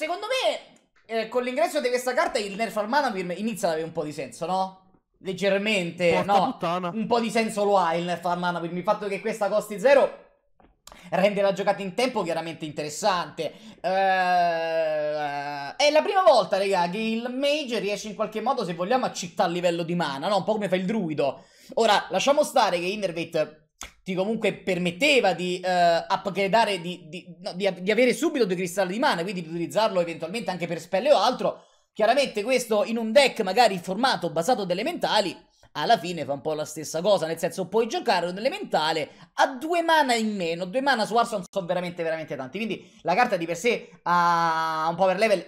secondo me, eh, con l'ingresso di questa carta, il nerf al Manavir inizia ad avere un po' di senso, no? Leggermente, Porca no? Puttana. Un po' di senso lo ha il nerf al Manavir. Il fatto che questa costi zero rende la giocata in tempo chiaramente interessante. Eh, è la prima volta, raga, che il mage riesce in qualche modo, se vogliamo, a città a livello di mana, no? Un po' come fa il druido. Ora, lasciamo stare che Innervate ti comunque permetteva di uh, upgradare, di, di, no, di, di, avere subito due cristalli di mana, quindi di utilizzarlo eventualmente anche per spelle o altro. Chiaramente questo in un deck magari formato basato ad elementali, alla fine fa un po' la stessa cosa, nel senso puoi giocare un elementale a due mana in meno, due mana su Arson sono veramente veramente tanti, quindi la carta di per sé ha un power level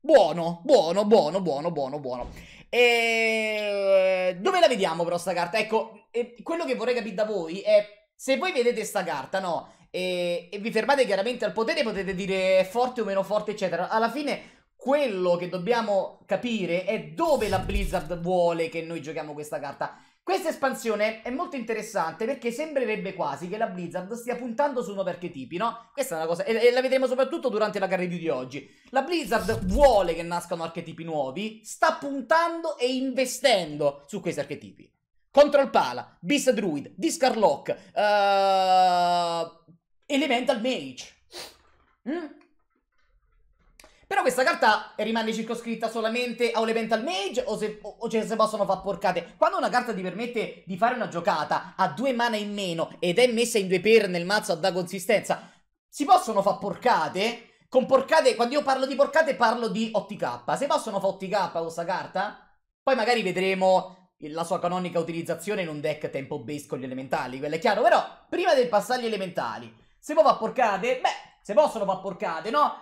buono, buono, buono, buono, buono, buono. E... Eh, dove la vediamo però sta carta? Ecco, quello che vorrei capire da voi è... Se voi vedete sta carta, no? E, e vi fermate chiaramente al potere, potete dire è forte o meno forte, eccetera. Alla fine quello che dobbiamo capire è dove la Blizzard vuole che noi giochiamo questa carta. Questa espansione è molto interessante perché sembrerebbe quasi che la Blizzard stia puntando su nuovi archetipi, no? Questa è una cosa, e, la vedremo soprattutto durante la review di oggi. La Blizzard vuole che nascano archetipi nuovi, sta puntando e investendo su questi archetipi. Control Pala, Beast Druid, Discarlock, uh, eh, Elemental Mage. Mm? Però questa carta rimane circoscritta solamente a un elemental mage o, se, o, o ce ne possono far porcate? Quando una carta ti permette di fare una giocata a due mana in meno ed è messa in due per nel mazzo da consistenza, si possono far porcate? Con porcate, quando io parlo di porcate parlo di 8 Se possono far 8k questa carta? Poi magari vedremo la sua canonica utilizzazione in un deck tempo based con gli elementali, quello è chiaro, però prima del passare agli elementali, se può far porcate, beh, se possono far porcate, no?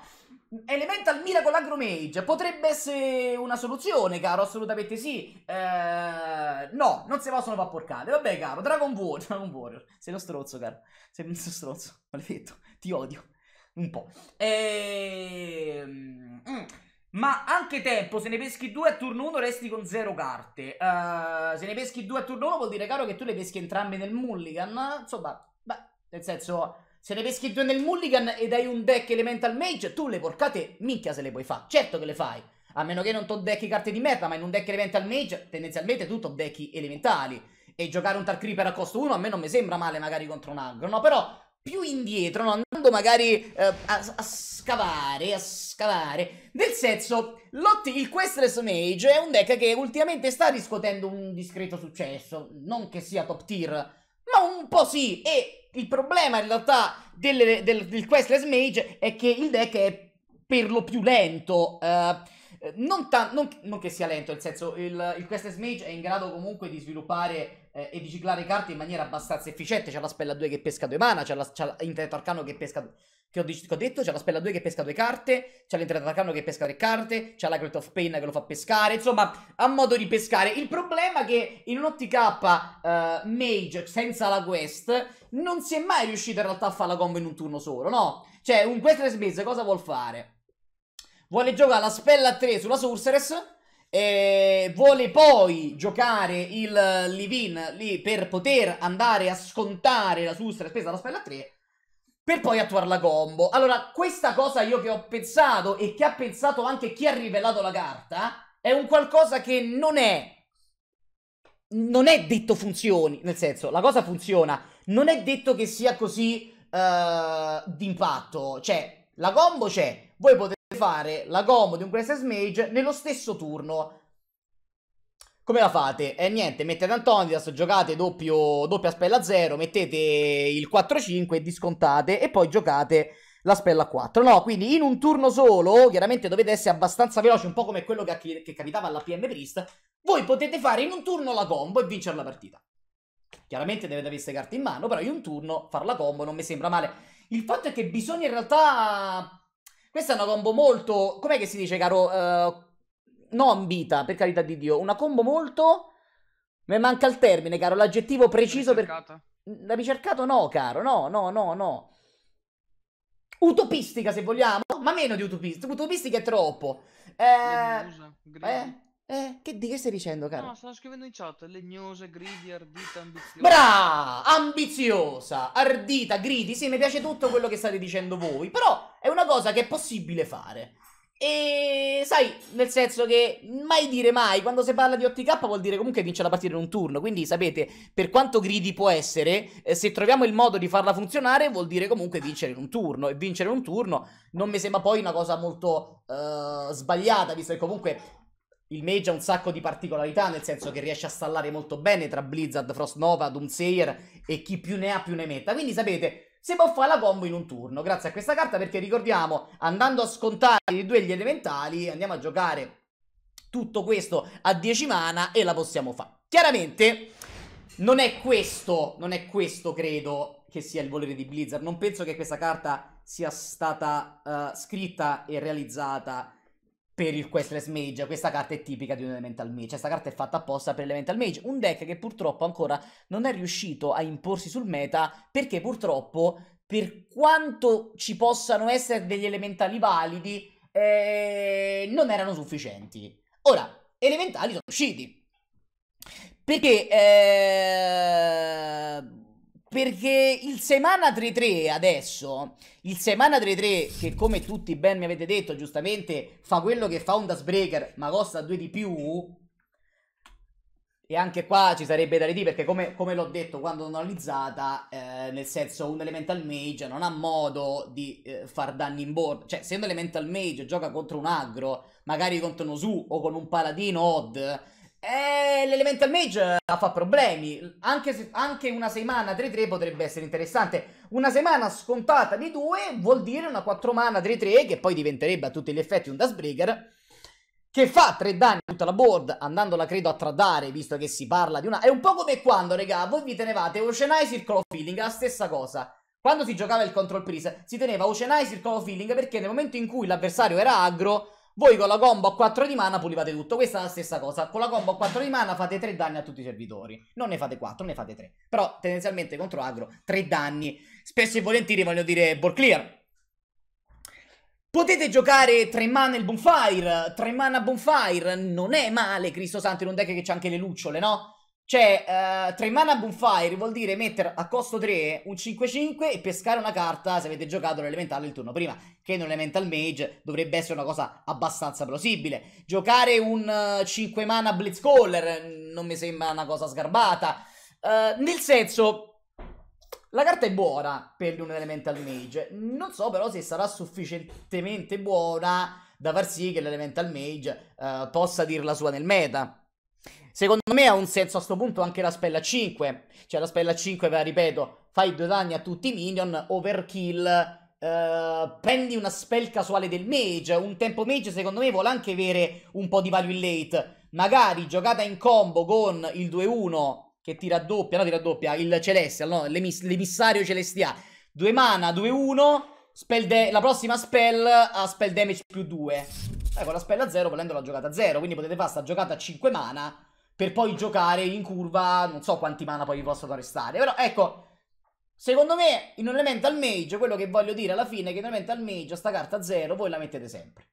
Elemental Miracle Agro Mage potrebbe essere una soluzione, caro, assolutamente sì. Eh, no, non si possono fare porcate. Vabbè, caro, Dragon Warrior, Dragon Warrior. Sei uno strozzo, caro. Sei uno strozzo, maledetto. Ti odio. Un po'. E... Ehm, mm. Ma anche tempo, se ne peschi due a turno 1 resti con zero carte. Uh, se ne peschi due a turno 1 vuol dire, caro, che tu le peschi entrambe nel mulligan. Insomma, beh, nel senso se ne peschi due nel mulligan ed hai un deck elemental mage, tu le porcate minchia se le puoi fare. Certo che le fai. A meno che non top decchi carte di merda, ma in un deck elemental mage tendenzialmente tu top decki elementali. E giocare un Tar creeper a costo 1 a me non mi sembra male magari contro un aggro, no? Però più indietro, no? andando magari eh, a, a, scavare, a scavare. Nel senso, Lotti, il Questless Mage è un deck che ultimamente sta riscuotendo un discreto successo. Non che sia top tier, ma un po' sì. E il problema in realtà delle, del, del Questless Mage è che il deck è per lo più lento. Uh, non, ta- non, non, che sia lento, nel senso, il, il Questless Mage è in grado comunque di sviluppare eh, e di ciclare carte in maniera abbastanza efficiente. C'è la spella 2 che pesca 2 mana, c'è, la, c'è l'intento arcano che pesca che ho, dic- ho detto, c'è la Spella 2 che pesca due carte, c'è l'entrata da cano che pesca tre carte, c'è la Great of Pain che lo fa pescare, insomma, ha modo di pescare. Il problema è che in un uh, eh, Mage senza la quest non si è mai riuscito in realtà a fare la combo in un turno solo, no? Cioè, un Questless Maze cosa vuol fare? Vuole giocare la Spella 3 sulla Sorceress e vuole poi giocare il Livin lì per poter andare a scontare la Sorceress spesa la Spella 3 per poi attuare la combo. Allora, questa cosa io che ho pensato e che ha pensato anche chi ha rivelato la carta è un qualcosa che non è non è detto funzioni, nel senso, la cosa funziona, non è detto che sia così uh, d'impatto, cioè la combo c'è, voi potete fare la combo di un Crisis Mage nello stesso turno come la fate? Eh niente, mettete Antonidas, giocate doppio, doppia spella 0, mettete il 4-5 discontate e poi giocate la spella 4. No, quindi in un turno solo, chiaramente dovete essere abbastanza veloci, un po' come quello che, che capitava alla PM Priest, voi potete fare in un turno la combo e vincere la partita. Chiaramente dovete avere queste carte in mano, però in un turno fare la combo non mi sembra male. Il fatto è che bisogna in realtà... Questa è una combo molto... Com'è che si dice, caro? Uh, no ambita, per carità di Dio, una combo molto... Mi manca il termine, caro, l'aggettivo preciso ricercata. per... La ricercato no, caro, no, no, no, no. Utopistica, se vogliamo, ma meno di utopistica. Utopistica è troppo. Eh, eh, eh, che, di che stai dicendo, caro? No, sto scrivendo in chat. Legnosa, gridi, ardita, ambiziosa. Brava! Ambiziosa, ardita, gridi. Sì, mi piace tutto quello che state dicendo voi. Però è una cosa che è possibile fare. E sai, nel senso che mai dire mai, quando si parla di OTK vuol dire comunque vince la partita in un turno, quindi sapete, per quanto gridi può essere, eh, se troviamo il modo di farla funzionare vuol dire comunque vincere in un turno, e vincere in un turno non mi sembra poi una cosa molto eh, sbagliata, visto che comunque il Mage ha un sacco di particolarità, nel senso che riesce a stallare molto bene tra Blizzard, Frost Nova, Doomsayer e chi più ne ha più ne metta, quindi sapete si può fare la combo in un turno grazie a questa carta perché ricordiamo andando a scontare i duelli elementali andiamo a giocare tutto questo a 10 mana e la possiamo fare. Chiaramente non è questo, non è questo credo che sia il volere di Blizzard, non penso che questa carta sia stata uh, scritta e realizzata per il Questless Mage. Questa carta è tipica di un Elemental Mage, questa cioè, carta è fatta apposta per Elemental Mage, un deck che purtroppo ancora non è riuscito a imporsi sul meta perché purtroppo per quanto ci possano essere degli elementali validi eh, non erano sufficienti. Ora, elementali sono usciti. Perché eh, perché il Semana 3-3 adesso, il Semana 3-3 che come tutti ben mi avete detto giustamente fa quello che fa un Breaker ma costa due di più e anche qua ci sarebbe da ridire perché come, come l'ho detto quando l'ho analizzata eh, nel senso un Elemental Mage non ha modo di eh, far danni in board cioè se un Elemental Mage gioca contro un aggro magari contro uno Su o con un Paladino Odd eh, l'Elemental Mage eh, fa problemi. Anche, se, anche una semana 3-3 potrebbe essere interessante. Una semana scontata di 2 vuol dire una 4 mana 3-3 che poi diventerebbe a tutti gli effetti un Dustbreaker. Che fa 3 danni a tutta la board, andandola credo a tradare, visto che si parla di una... È un po' come quando, regà, voi vi tenevate Ocean Eye Circle of Feeling, la stessa cosa. Quando si giocava il Control Priest, si teneva Ocean Eye Circle of Feeling perché nel momento in cui l'avversario era aggro voi con la combo a 4 di mana pulivate tutto. Questa è la stessa cosa. Con la combo a 4 di mana fate 3 danni a tutti i servitori. Non ne fate 4, ne fate 3. Però tendenzialmente contro agro 3 danni. Spesso e volentieri voglio dire ball clear. Potete giocare 3 mana il bonfire. 3 mana bonfire. Non è male, Cristo Santo, in un deck che c'ha anche le lucciole, no? Cioè, uh, tre mana bonfire vuol dire mettere a costo 3 un 5-5 e pescare una carta se avete giocato l'elementale il turno prima, che in un elemental mage dovrebbe essere una cosa abbastanza plausibile. Giocare un uh, eh, 5 mana blitzcaller mm, non mi sembra una cosa sgarbata. Uh, nel senso, la carta è buona per un elemental mage, non so però se sarà sufficientemente buona da far sì che l'elemental mage possa dir la sua nel meta. Secondo me ha un senso a sto punto anche la spella 5. Cioè la spella 5, ve la ripeto, fai due danni a tutti i minion, overkill, Uh, prendi una spell casuale del mage. Un tempo mage, secondo me, vuole anche avere un po' di value in late. Magari giocata in combo con il 2-1 che ti raddoppia, no, ti raddoppia il Celestial, no, l'emissario celestiale. 2 mana, 2-1. la prossima spell ha spell damage più 2. Eh, con la spella a 0 volendo la giocata 0, quindi potete fare sta giocata a 5 mana per poi giocare in curva, non so quanti mana poi vi possono restare, però ecco, secondo me in un elemental mage, quello che voglio dire alla fine è che in un elemental mage sta carta a 0 voi la mettete sempre,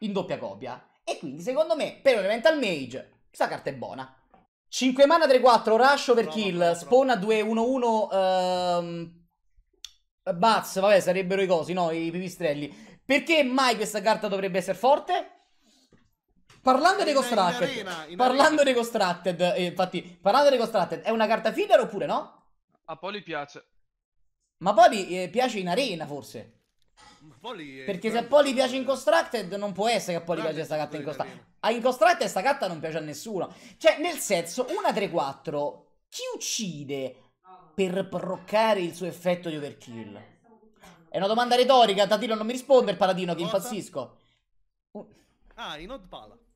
in doppia copia, e quindi secondo me per un elemental mage questa carta è buona. 5 mana 3-4, rush overkill, spawn a 2-1-1, ehm... Bats, vabbè, sarebbero i cosi, no? I pipistrelli. Perché mai questa carta dovrebbe essere forte? Parlando di Constructed, parlando di Constructed, eh, infatti, parlando dei Constructed, è una carta filler oppure no? A Poli piace. Ma Poli eh, piace in arena, forse. Poli Perché se a Poli piace in Constructed, non può essere che a Poli piace questa carta in Constructed. A ah, in Constructed questa carta non piace a nessuno. Cioè, nel senso, una 3 4 chi uccide per proccare il suo effetto di overkill? È una domanda retorica, Tatilo non mi risponde il paladino che Cosa? impazzisco. Ah, in odd pala.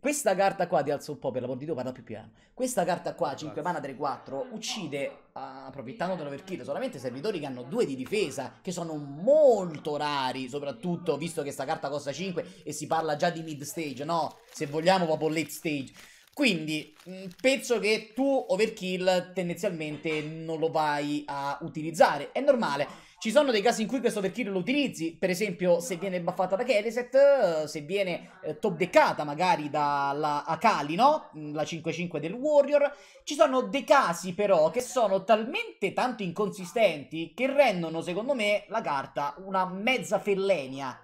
Questa carta qua, ti alzo un po' per l'amor di Dio, parla più piano. Questa carta qua, 5 mana 3-4, uccide, ah, approfittando dell'overkill, solamente servitori che hanno 2 di difesa, che sono molto rari, soprattutto visto che sta carta costa 5 e si parla già di mid stage, no? Se vogliamo proprio late stage. Quindi, mm, penso che tu Overkill tendenzialmente non lo vai a utilizzare. È normale. Ci sono dei casi in cui questo Overkill lo utilizzi, per esempio se viene buffata da Keleset, eh, se viene eh, top deckata magari dalla Akali, no? Mm, la 5-5 del Warrior. Ci sono dei casi però che sono talmente tanto inconsistenti che rendono, secondo me, la carta una mezza fellenia.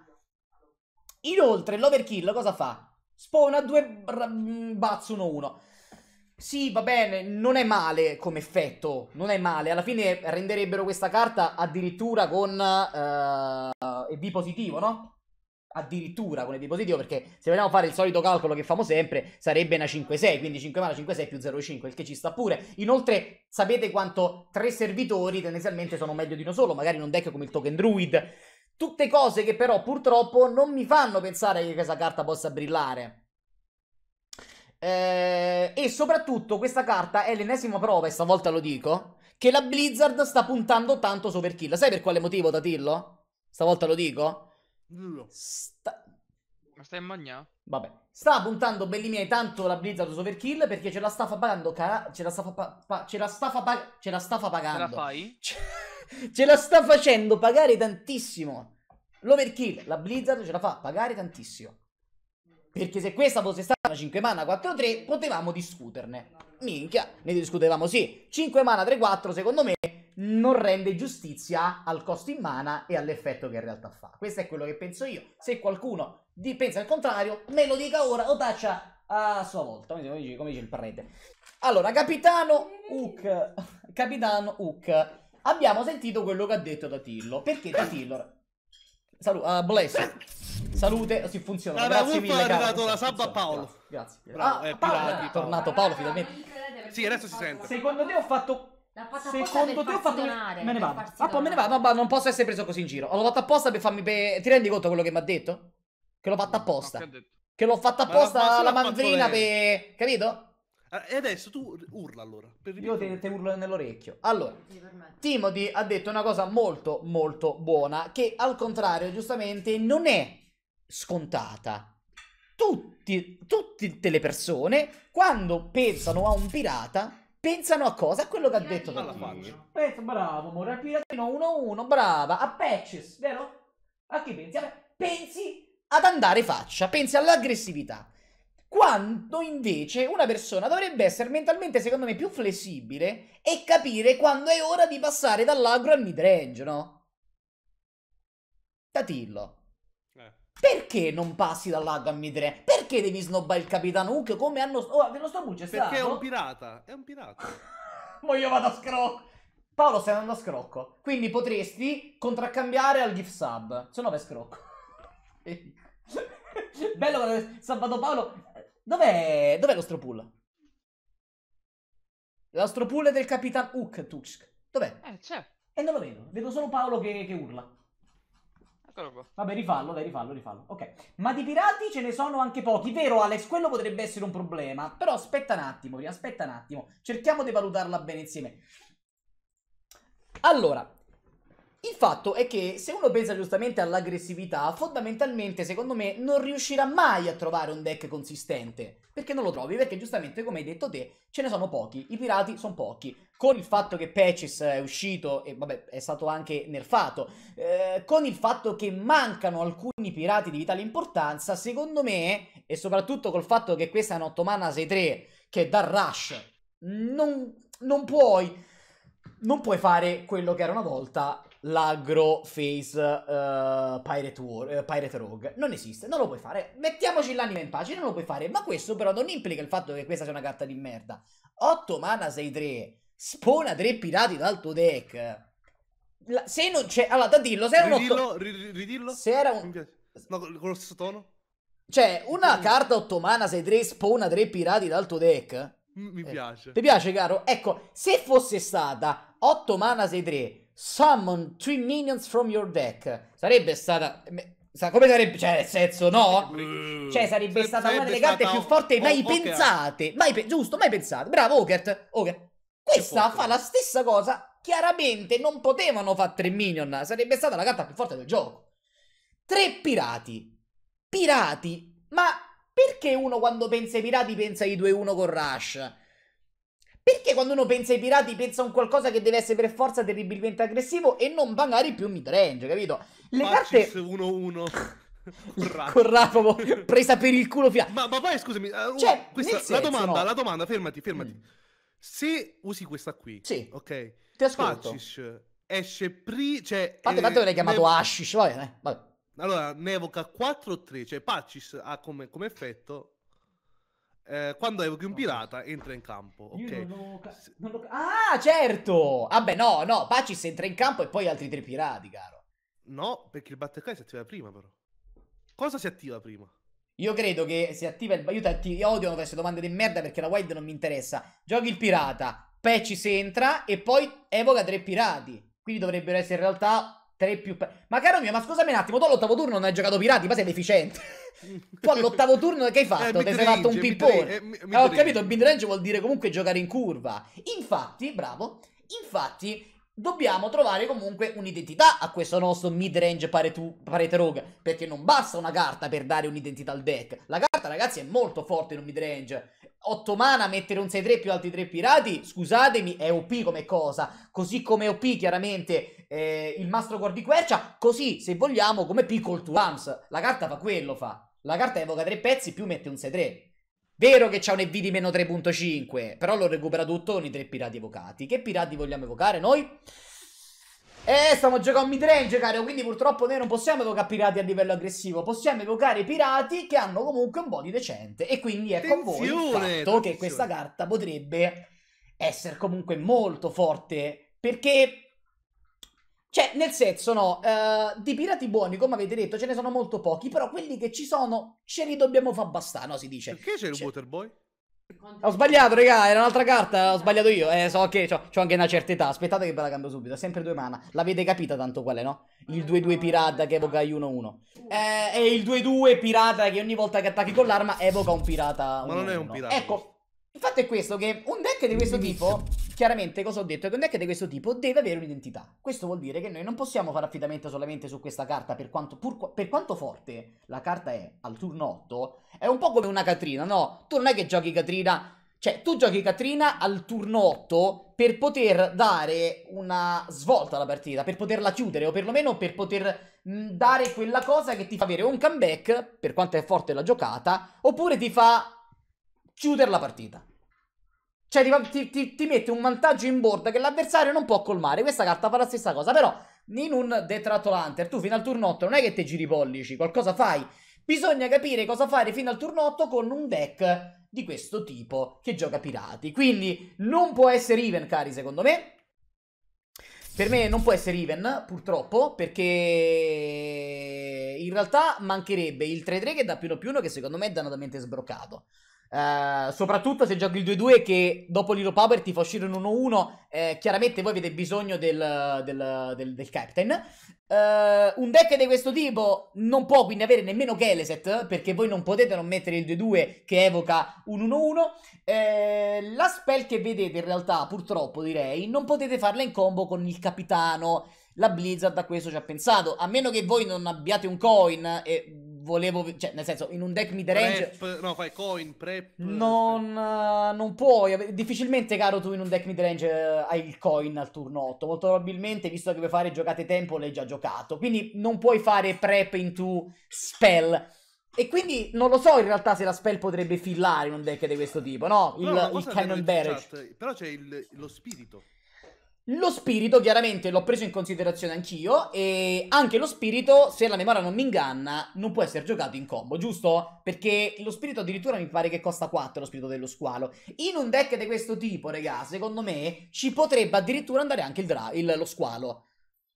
Inoltre l'Overkill cosa fa? Spawna due mm, bazzo 1-1. Sì, va bene, non è male come effetto, non è male. Alla fine renderebbero questa carta addirittura con uh, eh, EV positivo, no? Addirittura con EV positivo, perché se vogliamo fare il solito calcolo che famo sempre, sarebbe una 5-6, quindi 5 mana, 5-6 più 0,5, il che ci sta pure. Inoltre, sapete quanto tre servitori tendenzialmente sono meglio di uno solo, magari in un deck come il Token Druid Tutte cose che però purtroppo non mi fanno pensare che questa carta possa brillare. Eh, e soprattutto questa carta è l'ennesima prova, e stavolta lo dico, che la Blizzard sta puntando tanto su Overkill. Sai per quale motivo, Tatillo? Stavolta lo dico? No. Sta... Ma stai in magna? Vabbè. Sta puntando, belli miei, tanto la Blizzard su Overkill perché ce la sta fa pagando cara... Ce la sta fa... Pa... Ce la sta fa... Pa... Ce la sta fa pagando. Ce la fai? Ce ce la sta facendo pagare tantissimo. L'overkill, la Blizzard ce la fa pagare tantissimo. Perché se questa fosse stata una 5 mana 4-3, potevamo discuterne. Minchia, ne discutevamo sì. 5 mana 3-4, secondo me, non rende giustizia al costo in mana e all'effetto che in realtà fa. Questo è quello che penso io. Se qualcuno di, pensa il contrario, me lo dica ora o taccia a sua volta. Come dice, come dice il parente. Allora, capitano Hook. Capitano Hook abbiamo sentito quello che ha detto Tatillo. Perché Tatillo... Salute, uh, ah, bless. Salute, si funziona. Vabbè, grazie mille, è arrivato la sabba a Paolo. Grazie. grazie. Bravo, ah, eh, Paolo, è tornato Paolo finalmente. Sì, adesso si sente. Secondo te ho fatto Secondo te ho fatto donare, me ne vado. Ah, poi me ne vado, ma non posso essere preso così in giro. L'ho fatto apposta per farmi pe... ti rendi conto quello che mi ha detto? Che l'ho fatto apposta. che, l'ho fatto apposta ma la, la mandrina per capito? Ah, e adesso tu urla allora. Io te, te, urlo nell'orecchio. Allora, Timothy ha detto una cosa molto, molto buona, che al contrario, giustamente, non è scontata. Tutti, tutte le persone, quando pensano a un pirata, pensano a cosa? A quello che ha detto Alla faccia. Penso, bravo, amore, al piratino 1-1, brava, a patches, vero? A chi pensi? pensi ad andare faccia, pensi all'aggressività quanto invece una persona dovrebbe essere mentalmente, secondo me, più flessibile e capire quando è ora di passare dall'agro al midrange, no? Tatillo. Eh. Perché non passi dall'agro al mid Perché devi snobbare il capitano Hook come hanno... Oh, dello Stabucci è Perché stato? Perché è un pirata, è un pirata. Ma io vado a scrocco. Paolo stai andando a scrocco, quindi potresti contraccambiare al gift sub, se no vai scrocco. Bello quando sabato Paolo Dov'è, dov'è lo stropull? Lo stropull del Capitan Hook, Tuxk. Dov'è? Eh, c'è. Certo. E non lo vedo. Vedo solo Paolo che, che urla. Eccolo qua. Vabbè, rifallo, dai, rifallo, rifallo. Ok. Ma di pirati ce ne sono anche pochi. Vero, Alex, quello potrebbe essere un problema. Però aspetta un attimo, aspetta un attimo. Cerchiamo di valutarla bene insieme. Allora, il fatto è che se uno pensa giustamente all'aggressività, fondamentalmente secondo me non riuscirà mai a trovare un deck consistente. Perché non lo trovi? Perché giustamente, come hai detto te, ce ne sono pochi. I pirati sono pochi. Con il fatto che Patches è uscito e vabbè è stato anche nerfato, eh, con il fatto che mancano alcuni pirati di vitale importanza, secondo me, e soprattutto col fatto che questa è un'ottomana 6-3 che è da rush, non, non puoi... Non puoi fare quello che era una volta l'agro face uh, Pirate, War, uh, Pirate Rogue. Non esiste, non lo puoi fare. Mettiamoci l'anima in pace, non lo puoi fare. Ma questo però non implica il fatto che questa sia una carta di merda. 8 mana 6-3, spona 3 pirati dal tuo deck. La, se non c'è... Allora, da dirlo, se era un... Otto... Ridillo? Se era un... Ma con lo stesso tono? Cioè, una mm. carta 8 mana 6-3 spona 3 pirati dal tuo deck? Mi eh, piace. Eh, ti piace, caro? Ecco, se fosse stata 8 mana 6-3 Summon three minions from your deck. Sarebbe stata. Sa, come sarebbe? Cioè, nel senso, no? Mm. Cioè, sarebbe, sarebbe stata una delle carte più forti mai oh, okay. pensate. Mai pe... giusto, mai pensate. Bravo, Okert. Okert. Questa fa la stessa cosa. Chiaramente non potevano fare tre minion. Sarebbe stata la carta più forte del gioco. Tre pirati. Pirati. Ma perché uno quando pensa ai pirati pensa ai 2-1 con Rush? Perché quando uno pensa ai pirati pensa a un qualcosa che deve essere per forza terribilmente aggressivo e non magari più midrange, capito? Le Marcis carte... 1-1. Con boh, presa per il culo fia. Ma, ma poi scusami, eh, oh, cioè, questa, senso, la domanda, no. la domanda, fermati, fermati. Mm. Se usi questa qui, sì. ok, ti ascolto. Facish esce pri, cioè... Fate, eh, l'hai chiamato Ashish, vabbè, eh, vabbè. Allora, ne evoca 4 o 3, cioè Pacis ha come, come effetto eh, quando evochi un pirata entra in campo. Okay. Lo... Lo... Ah, certo! Vabbè, no, no, Pacis entra in campo e poi altri tre pirati, caro. No, perché il Battlecry si attiva prima, però. Cosa si attiva prima? Io credo che si attiva il... Io, atti... Io odio queste domande di merda perché la wild non mi interessa. Giochi il pirata, Pacis entra e poi evoca tre pirati. Quindi dovrebbero essere in realtà Tre più... ma caro mio, ma scusami un attimo, tu all'ottavo turno non hai giocato pirati, ma sei deficiente. tu all'ottavo turno che hai eh, fatto? Eh, Ti sei fatto un pippone. Eh, ho capito, midrange vuol dire comunque giocare in curva. Infatti, bravo, infatti dobbiamo trovare comunque un'identità a questo nostro midrange paretu- parete rogue, perché non basta una carta per dare un'identità al deck. La carta, ragazzi, è molto forte in un midrange. 8 mana, mettere un 6-3 più altri 3 pirati, scusatemi, è OP come cosa. Così come OP chiaramente eh, il mastro di quercia, così se vogliamo come Pickle to Arms. La carta fa quello, fa. La carta evoca tre pezzi più mette un 6-3. Vero che c'ha un EV di meno 3.5, però lo recupera tutto con i tre pirati evocati. Che pirati vogliamo evocare noi? Eh, stiamo giocando a midrange, caro, quindi purtroppo noi non possiamo evocare pirati a livello aggressivo, possiamo evocare pirati che hanno comunque un body decente. E quindi ecco a voi il fatto attenzione. che questa carta potrebbe essere comunque molto forte, perché cioè, nel senso, no, uh, di pirati buoni, come avete detto, ce ne sono molto pochi, però quelli che ci sono ce li dobbiamo far bastare, no, si dice. Perché c'è il cioè... Waterboy? Ho sbagliato, regà, era un'altra carta, ho sbagliato io. Eh, so che okay, ho anche una certa età, aspettate che ve la cambio subito, sempre due mana. L'avete capita tanto qual è, no? Il 2-2 pirata che evoca il 1-1. Eh, e il 2-2 pirata che ogni volta che attacchi con l'arma evoca un pirata. Ma non è un pirata. Ecco, il fatto è questo che un deck di questo tipo, chiaramente cosa ho detto? È che un deck di questo tipo deve avere un'identità. Questo vuol dire che noi non possiamo fare affidamento solamente su questa carta, per quanto, pur, per quanto forte la carta è al turno 8, è un po' come una Catrina, no? Tu non è che giochi Catrina, cioè tu giochi Catrina al turno 8 per poter dare una svolta alla partita, per poterla chiudere o perlomeno per poter dare quella cosa che ti fa avere un comeback, per quanto è forte la giocata, oppure ti fa chiudere la partita. Cioè ti, ti, ti, mette un vantaggio in board che l'avversario non può colmare. Questa carta fa la stessa cosa, però in un Detractor Hunter tu fino al turno 8 non è che te giri i pollici, qualcosa fai. Bisogna capire cosa fare fino al turno 8 con un deck di questo tipo che gioca pirati. Quindi non può essere even, cari, secondo me. Per me non può essere even, purtroppo, perché in realtà mancherebbe il 3-3 che dà più 1 più uno, che secondo me è dannatamente sbroccato. Eh, soprattutto se giochi il 2-2 che dopo l'Hero Power ti fa uscire un 1-1 eh, chiaramente voi avete bisogno del, del, del, del captain uh, un deck di questo tipo non può quindi avere nemmeno Keleset, perché voi non potete non mettere il 2-2 che evoca un 1-1 uh, eh, la spell che vedete in realtà purtroppo direi non potete farla in combo con il capitano la Blizzard a questo ci ha pensato a meno che voi non abbiate un coin e volevo, cioè nel senso, in un deck mid-range... no, fai coin, prep... Non, uh, non puoi, difficilmente caro tu in un deck mid-range uh, eh, hai il coin al turno 8, molto probabilmente visto che vuoi fare giocate tempo l'hai già giocato, quindi non puoi fare prep into spell. E quindi non lo so in realtà se la spell potrebbe fillare in un deck di questo tipo, no? Il, il cannon barrage. Chat, però c'è lo spirito. Lo spirito chiaramente l'ho preso in considerazione anch'io e anche lo spirito, se la memoria non mi inganna, non può essere giocato in combo, giusto? Perché lo spirito addirittura mi pare che costa 4, lo spirito dello squalo. In un deck di questo tipo, raga, secondo me ci potrebbe addirittura andare anche il il, lo squalo.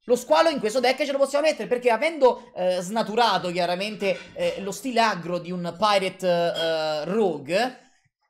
Lo squalo in questo deck ce lo possiamo mettere perché avendo eh, snaturato chiaramente eh, lo stile aggro di un pirate eh, rogue,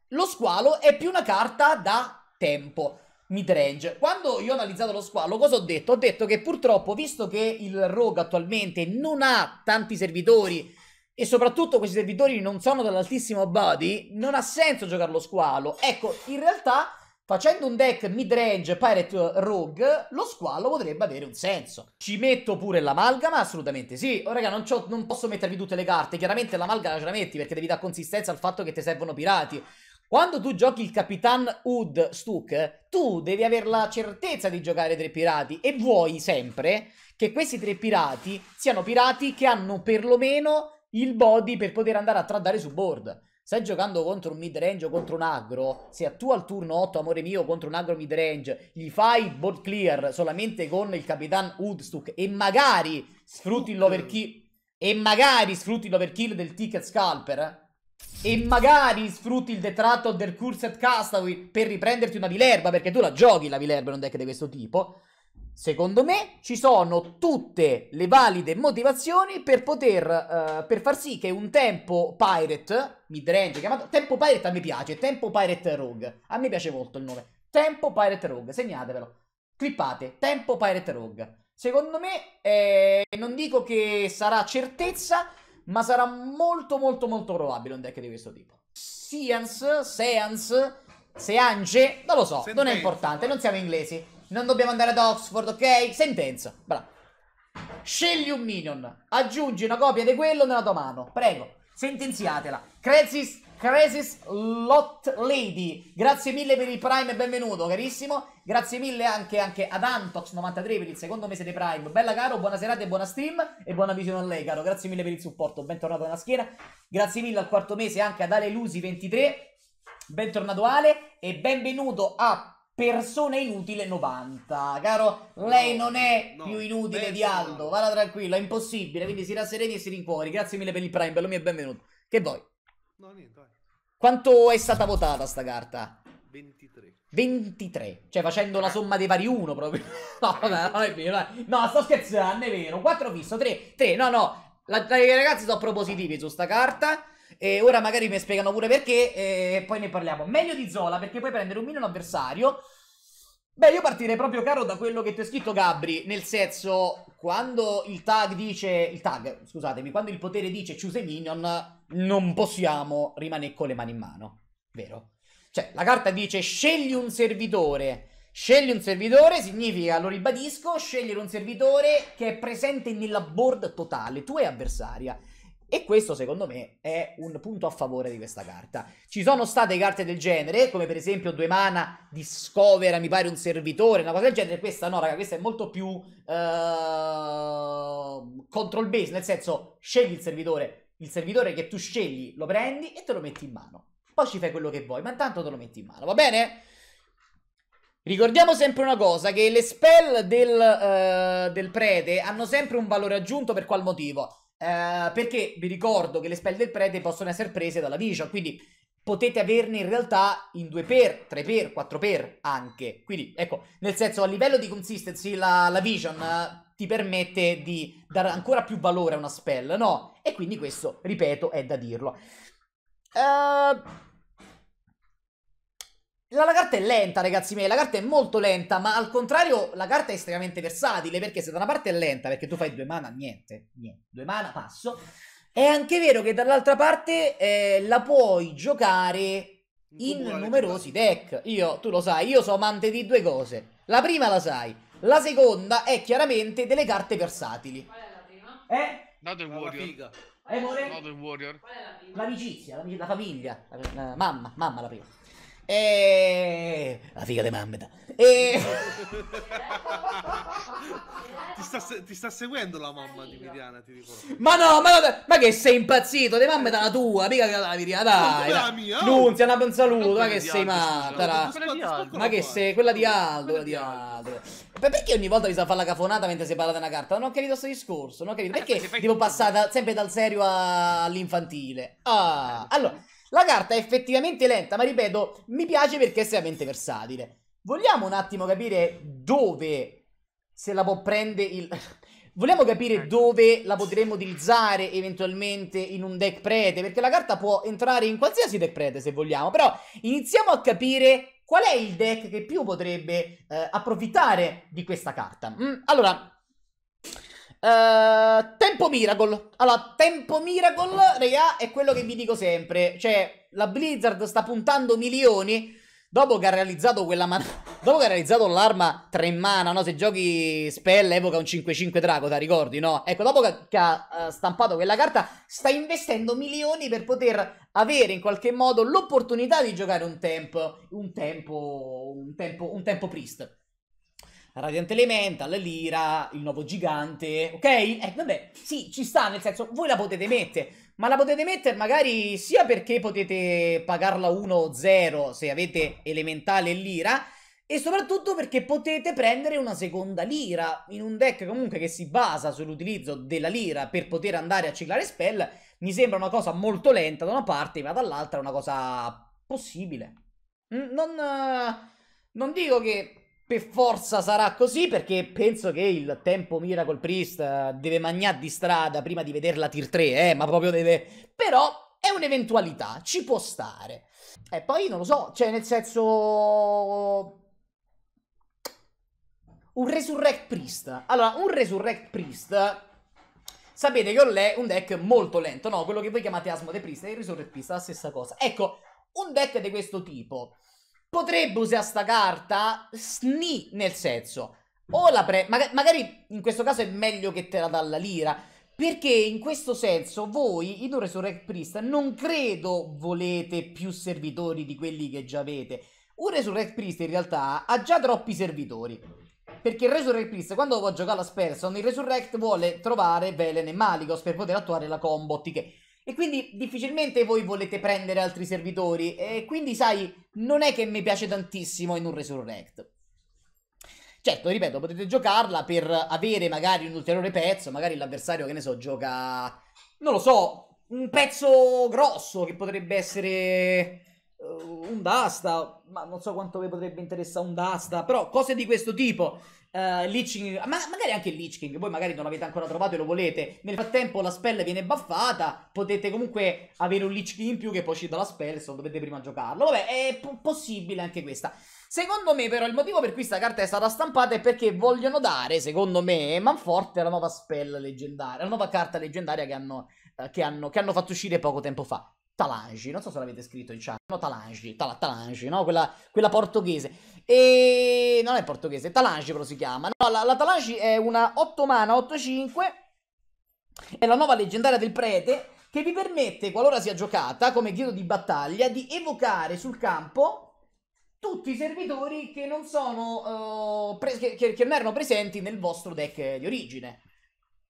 lo squalo è più una carta da tempo midrange. Quando io ho analizzato lo squalo, cosa ho detto? Ho detto che purtroppo, visto che il Rogue attualmente non ha tanti servitori e soprattutto questi servitori non sono dall'altissimo body, non ha senso giocare lo squalo. Ecco, in realtà Facendo un deck midrange Pirate Rogue, lo squalo potrebbe avere un senso. Ci metto pure l'amalgama? Assolutamente sì. Oh, raga, non, non, posso mettervi tutte le carte. Chiaramente l'amalgama ce la metti perché devi dare consistenza al fatto che ti servono pirati. Quando tu giochi il Capitan Hood Stuck, tu devi avere la certezza di giocare tre pirati e vuoi sempre che questi tre pirati siano pirati che hanno perlomeno il body per poter andare a tradare su board. Stai giocando contro un midrange o contro un aggro, se a tu al turno 8, amore mio, contro un aggro midrange, gli fai board clear solamente con il Capitan Woodstock e magari sfrutti l'overkill e magari sfrutti l'overkill del ticket scalper, e magari sfrutti il detratto del Cursed Castaway per riprenderti una Vilerba, perché tu la giochi la Vilerba in un deck di questo tipo, secondo me ci sono tutte le valide motivazioni per poter, uh, per far sì che un tempo Pirate, midrange chiamato, tempo Pirate a me piace, tempo Pirate Rogue, a me piace molto il nome, tempo Pirate Rogue, segnatevelo, clippate, tempo Pirate Rogue. Secondo me, eh, non dico che sarà certezza, ma sarà molto molto molto probabile un deck di questo tipo. Science, Seance, Seance, non lo so, Sentenza. non è importante, non siamo inglesi, non dobbiamo andare ad Oxford, ok? Sentenza, bravo. Scegli un minion, aggiungi una copia di quello nella tua mano, prego, sentenziatela. Crezis Cresis Lot Lady. Grazie mille per il Prime e benvenuto, carissimo. Grazie mille anche, anche ad Antox93 per il secondo mese dei Prime. Bella caro, buona serata e buona stream e buona visione a lei, caro. Grazie mille per il supporto, bentornato nella schiena. Grazie mille al quarto mese anche ad Alelusi23. Bentornato Ale e benvenuto a persona inutile 90. Caro, lei no, non è no, più inutile di Aldo, vada tranquillo, è impossibile, quindi si rassereni e si rincuori. Grazie mille per il Prime, bello mio e benvenuto. Che vuoi? No, niente, vai. Quanto è stata votata sta carta? 23. 23. Cioè facendo la ah. somma dei vari 1 proprio. No, vabbè, non è vero. No, sto scherzando, è vero. 4 visto, 3, 3. No, no. La, la, I ragazzi sono propositivi su sta carta. E ora magari mi spiegano pure perché. E poi ne parliamo. Meglio di Zola, perché puoi prendere un minion avversario. Beh, io partirei proprio caro da quello che ti ho scritto, Gabri. Nel senso, quando il tag dice. Il tag, scusatemi, quando il potere dice Chiuse minion non possiamo rimanere con le mani in mano, vero? Cioè, la carta dice scegli un servitore. Scegli un servitore significa, lo ribadisco, scegliere un servitore che è presente nella board totale, tu è avversaria. E questo secondo me è un punto a favore di questa carta. Ci sono state carte del genere, come per esempio due mana di scovera, mi pare un servitore, una cosa del genere. Questa no, raga, questa è molto più uh, eh, control base, nel senso scegli il servitore, il servitore che tu scegli lo prendi e te lo metti in mano. Poi ci fai quello che vuoi, ma intanto te lo metti in mano, va bene? Ricordiamo sempre una cosa, che le spell del, uh, del prete hanno sempre un valore aggiunto per qual motivo? Uh, perché vi ricordo che le spell del prete possono essere prese dalla vision, quindi potete averne in realtà in 2x, 3x, 4x anche. Quindi, ecco, nel senso, a livello di consistency la, la vision uh, ti permette di dare ancora più valore a una spell, no? E quindi questo, ripeto, è da dirlo. Uh... La, la, carta è lenta, ragazzi miei, la carta è molto lenta, ma al contrario la carta è estremamente versatile, perché se da una parte è lenta, perché tu fai due mana, niente, niente, due mana, passo, è anche vero che dall'altra parte eh, la puoi giocare in numerosi esatto. deck. Io, tu lo sai, io sono amante di due cose. La prima la sai, la seconda è chiaramente delle carte versatili. Qual è la prima? Eh? Not the Warrior. Eh, amore? Not the Warrior. L'amicizia, l'amicizia, la famiglia, la, la, mamma, mamma la prima. E... Eh, la figa di Mamma. E... Eh. ti, sta, ti, sta, seguendo la mamma di Miriana, ti ricordo. Ma no, ma, no, ma che sei impazzito? Di Mammeta la tua, mica che la Miriana, dai. Ma la mia? Oh. Nunzia, un saluto, ma che sei matta. Ma che sei, quella di Aldo, quella di Aldo. Perché ogni volta vi sta a fare la cafonata mentre si parla di una carta? Non ho capito questo discorso, non ho capito. Eh, perché devo passare sempre dal serio all'infantile? Ah, allora... La carta è effettivamente lenta, ma ripeto, mi piace perché è estremamente versatile. Vogliamo un attimo capire dove se la può prendere il... Vogliamo capire ecco. dove la potremmo utilizzare eventualmente in un deck prete, perché la carta può entrare in qualsiasi deck prete se vogliamo, però iniziamo a capire qual è il deck che più potrebbe eh, approfittare di questa carta. Mm, allora, eh, tempo Miracle. Allora, Tempo Miracle, regà, è quello che vi dico sempre. Cioè, la Blizzard sta puntando milioni dopo che ha realizzato quella man- dopo che ha realizzato l'arma 3 mana, no? Se giochi spell evoca un 5-5 drago, ti ricordi, no? Ecco, dopo che ha uh, stampato quella carta, sta investendo milioni per poter avere in qualche modo l'opportunità di giocare un tempo, un tempo, un tempo, un tempo priest. Radiant Elemental, Lira, il nuovo gigante, ok? Eh, vabbè, sì, ci sta, nel senso, voi la potete mettere, ma la potete mettere magari sia perché potete pagarla 1-0 o se avete Elementale e Lira, e soprattutto perché potete prendere una seconda lira in un deck comunque che si basa sull'utilizzo della lira per poter andare a ciclare spell, mi sembra una cosa molto lenta da una parte, ma dall'altra è una cosa possibile. Mm, non, eh, non dico che per forza sarà così perché penso che il tempo Miracle Priest eh, deve magnare di strada prima di vederla tier 3, eh, ma proprio deve... Però è un'eventualità, ci può stare. E poi non lo so, cioè nel senso un Resurrect Priest. Allora, un Resurrect Priest. Sapete che ho le, un deck molto lento, no? Quello che voi chiamate Asmo de Priest e il Resurrect Priest la stessa cosa. Ecco, un deck di questo tipo potrebbe usare sta carta sni nel senso o la pre Maga magari in questo caso è meglio che te la dà la lira perché in questo senso voi in un Resurrect Priest non credo volete più servitori di quelli che già avete un Resurrect Priest in realtà ha già troppi servitori perché il Resurrect Priest quando può giocare la Sperson il Resurrect vuole trovare Velen e Maligos per poter attuare la combo che e quindi difficilmente voi volete prendere altri servitori. E quindi, sai, non è che mi piace tantissimo in un Resurrect. Certo, ripeto, potete giocarla per avere magari un ulteriore pezzo, magari l'avversario, che ne so, gioca... Non lo so, un pezzo grosso che potrebbe essere uh, un d'asta, ma non so quanto vi potrebbe interessare un d'asta, però cose di questo tipo. Uh, leeching, ma magari anche il leeching, voi magari non l'avete ancora trovato e lo volete. Nel frattempo la spell viene buffata, potete comunque avere un leeching in più che poi ci dà la spell, se non dovete prima giocarlo. Vabbè, è p- possibile anche questa. Secondo me però il motivo per cui questa carta è stata stampata è perché vogliono dare, secondo me, Manforte la nuova spell leggendaria, la nuova carta leggendaria che hanno, eh, che hanno, che hanno fatto uscire poco tempo fa. Talangi, non so se l'avete scritto in chat, no Talangi, Tal- Talangi, no? Quella, quella portoghese. E non è portoghese, è però si chiama. No, la, la Talangi è una 8 mana 8-5. È la nuova leggendaria del prete che vi permette, qualora sia giocata come giro di battaglia, di evocare sul campo tutti i servitori che non, sono, uh, pre- che, che non erano presenti nel vostro deck di origine.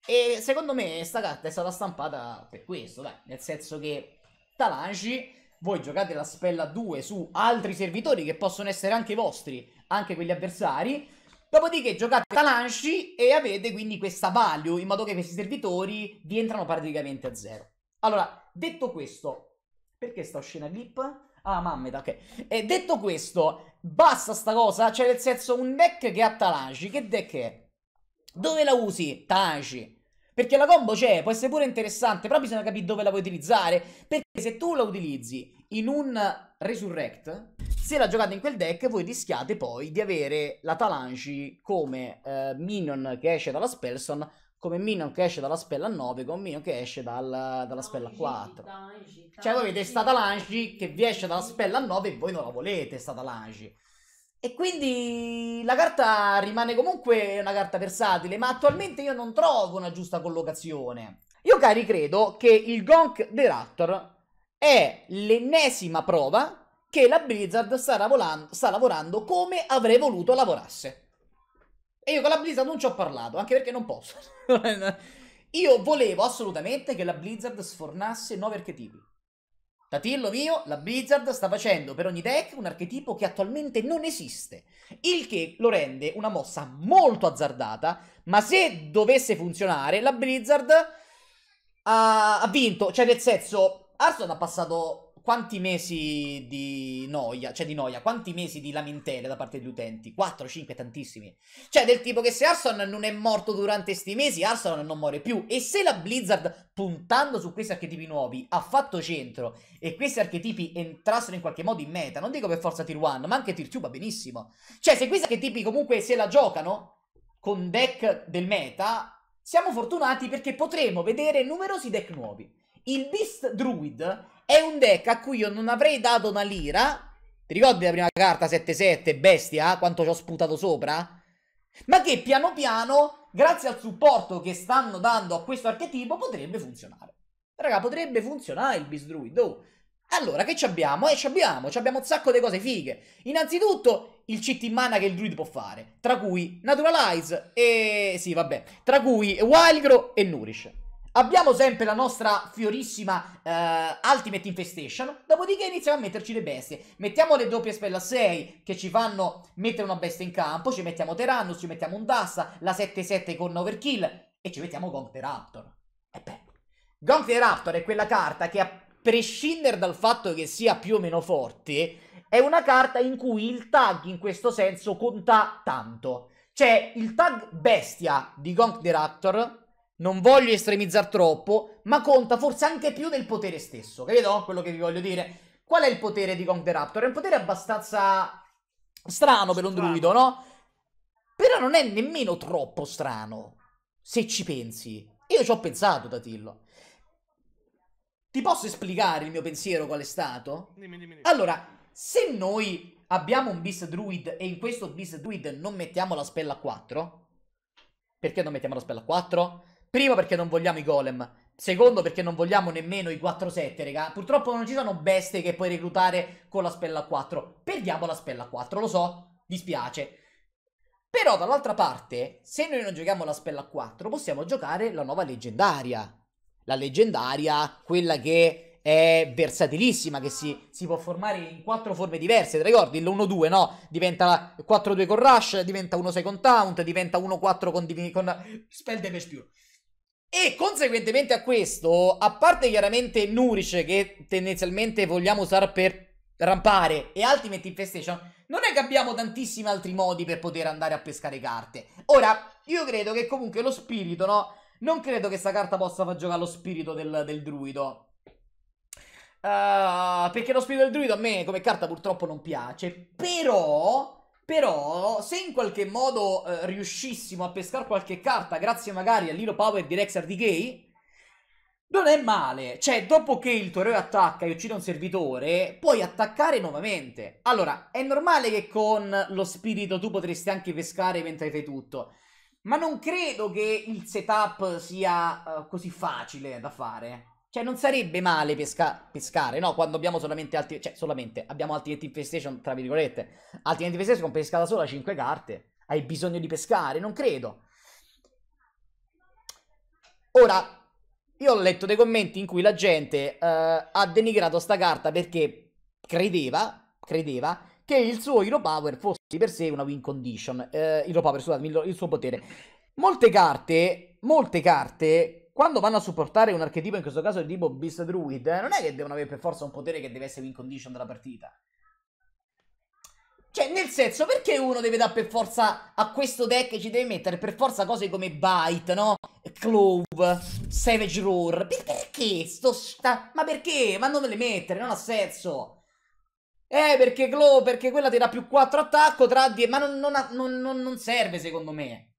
E secondo me sta carta è stata stampata per questo, dai. Nel senso che Talangi voi giocate la spella 2 su altri servitori che possono essere anche vostri, anche quelli avversari. Dopodiché giocate Talanshi e avete quindi questa value in modo che questi servitori vi entrano praticamente a zero. Allora, detto questo, perché sta scena clip? Ah, mammeta, ok. E detto questo, basta sta cosa, cioè nel senso un deck che ha Talanshi, che deck è? Dove la usi? Talanshi perché la combo c'è, può essere pure interessante, però bisogna capire dove la vuoi utilizzare. Perché se tu la utilizzi in un Resurrect, se la giocate in quel deck, voi rischiate poi di avere la Talanci come eh, minion che esce dalla Spellstone, come minion che esce dalla spella a 9, come minion che esce dal, dalla spella a 4. Cioè voi avete sta Talanci che vi esce dalla spella a 9 e voi non la volete sta Talanci. E quindi la carta rimane comunque una carta versatile, ma attualmente io non trovo una giusta collocazione. Io cari credo che il Gonk The Raptor è l'ennesima prova che la Blizzard sta lavorando, sta lavorando come avrei voluto lavorasse. E io con la Blizzard non ci ho parlato, anche perché non posso. io volevo assolutamente che la Blizzard sfornasse nuovi archetipi. Patirlo mio, la Blizzard sta facendo per ogni deck un archetipo che attualmente non esiste, il che lo rende una mossa molto azzardata, ma se dovesse funzionare, la Blizzard ha, ha vinto, cioè nel senso, Hearthstone ha passato quanti mesi di noia, cioè di noia, quanti mesi di lamentele da parte degli utenti? 4, 5, tantissimi. Cioè del tipo che se Arson non è morto durante questi mesi, Arson non muore più. E se la Blizzard, puntando su questi archetipi nuovi, ha fatto centro e questi archetipi entrassero in qualche modo in meta, non dico per forza Tier 1, ma anche Tier 2 va benissimo. Cioè se questi archetipi comunque se la giocano con deck del meta, siamo fortunati perché potremo vedere numerosi deck nuovi. Il Beast Druid è un deck a cui io non avrei dato una lira. Ti ricordi la prima carta 7-7, bestia? Quanto ci ho sputato sopra? Ma che piano piano, grazie al supporto che stanno dando a questo archetipo, potrebbe funzionare. Raga, potrebbe funzionare il Bisdruid. Oh. Allora, che ci abbiamo? Eh, ci abbiamo, ci abbiamo un sacco di cose fighe. Innanzitutto, il in mana che il druid può fare, tra cui Naturalize e... sì, vabbè, tra cui Wildgrow e Nourish. Abbiamo sempre la nostra fiorissima uh, Ultimate Infestation, dopodiché iniziamo a metterci le bestie. Mettiamo le doppie spella 6 che ci fanno mettere una bestia in campo, ci mettiamo Terranus, ci mettiamo un Dassa, la 7-7 con Overkill e ci mettiamo Gong the Raptor. E beh, Gong the Raptor è quella carta che a prescindere dal fatto che sia più o meno forte, è una carta in cui il tag in questo senso conta tanto. Cioè, il tag bestia di Gong the Raptor non voglio estremizzare troppo, ma conta forse anche più del potere stesso, capito? Quello che vi voglio dire. Qual è il potere di Kong the Raptor? È un potere abbastanza strano per un druido, no? Però non è nemmeno troppo strano, se ci pensi. Io ci ho pensato, Tatillo. Ti posso esplicare il mio pensiero qual è stato? Dimmi, dimmi, dimmi. Allora, se noi abbiamo un Beast Druid e in questo Beast Druid non mettiamo la spella a 4, perché non mettiamo la spella a 4? Primo perché non vogliamo i golem. Secondo perché non vogliamo nemmeno i 4-7, raga. Purtroppo non ci sono bestie che puoi reclutare con la spella 4. Perdiamo la spella 4, lo so, dispiace. Però dall'altra parte, se noi non giochiamo la spella 4, possiamo giocare la nuova leggendaria. La leggendaria, quella che è versatilissima, che si, si può formare in quattro forme diverse. Ti ricordi? L'1-2, no? Diventa 4-2 con Rush, diventa 1-6 con Taunt, diventa 1-4 con, con Spell Damage Pure. E conseguentemente a questo, a parte chiaramente Nuric che tendenzialmente vogliamo usare per rampare e Ultimate Infestation, non è che abbiamo tantissimi altri modi per poter andare a pescare carte. Ora, io credo che comunque lo spirito, no? Non credo che sta carta possa far giocare lo spirito del, del druido. Uh, perché lo spirito del druido a me come carta purtroppo non piace, però però, se in qualche modo eh, riuscissimo a pescare qualche carta, grazie magari all'Hero Power di Rex RDK, non è male. Cioè, dopo che il tuo eroe attacca e uccide un servitore, puoi attaccare nuovamente. Allora, è normale che con lo spirito tu potresti anche pescare mentre fai tutto. Ma non credo che il setup sia uh, così facile da fare. Cioè, non sarebbe male pesca- pescare, no? Quando abbiamo solamente altri... Cioè, solamente... Abbiamo Ultimate Infestation, tra virgolette. Ultimate Infestation pesca da sola 5 carte. Hai bisogno di pescare? Non credo. Ora, io ho letto dei commenti in cui la gente uh, ha denigrato sta carta perché credeva, credeva, che il suo Hero Power fosse di per sé una win condition. Uh, Hero Power, scusatemi, il suo potere. Molte carte, molte carte quando vanno a supportare un archetipo, in questo caso il tipo Beast Druid, non è che devono avere per forza un potere che deve essere win condition della partita. Cioè, nel senso, perché uno deve dare per forza a questo deck ci deve mettere per forza cose come Bite, no? Clove, Savage Roar. perché sto sta... Ma perché? Ma non me le mettere, non ha senso. Eh, perché Clove, perché quella ti dà più 4 attacco, tra 10... Ma non, non, ha, non, non serve, secondo me.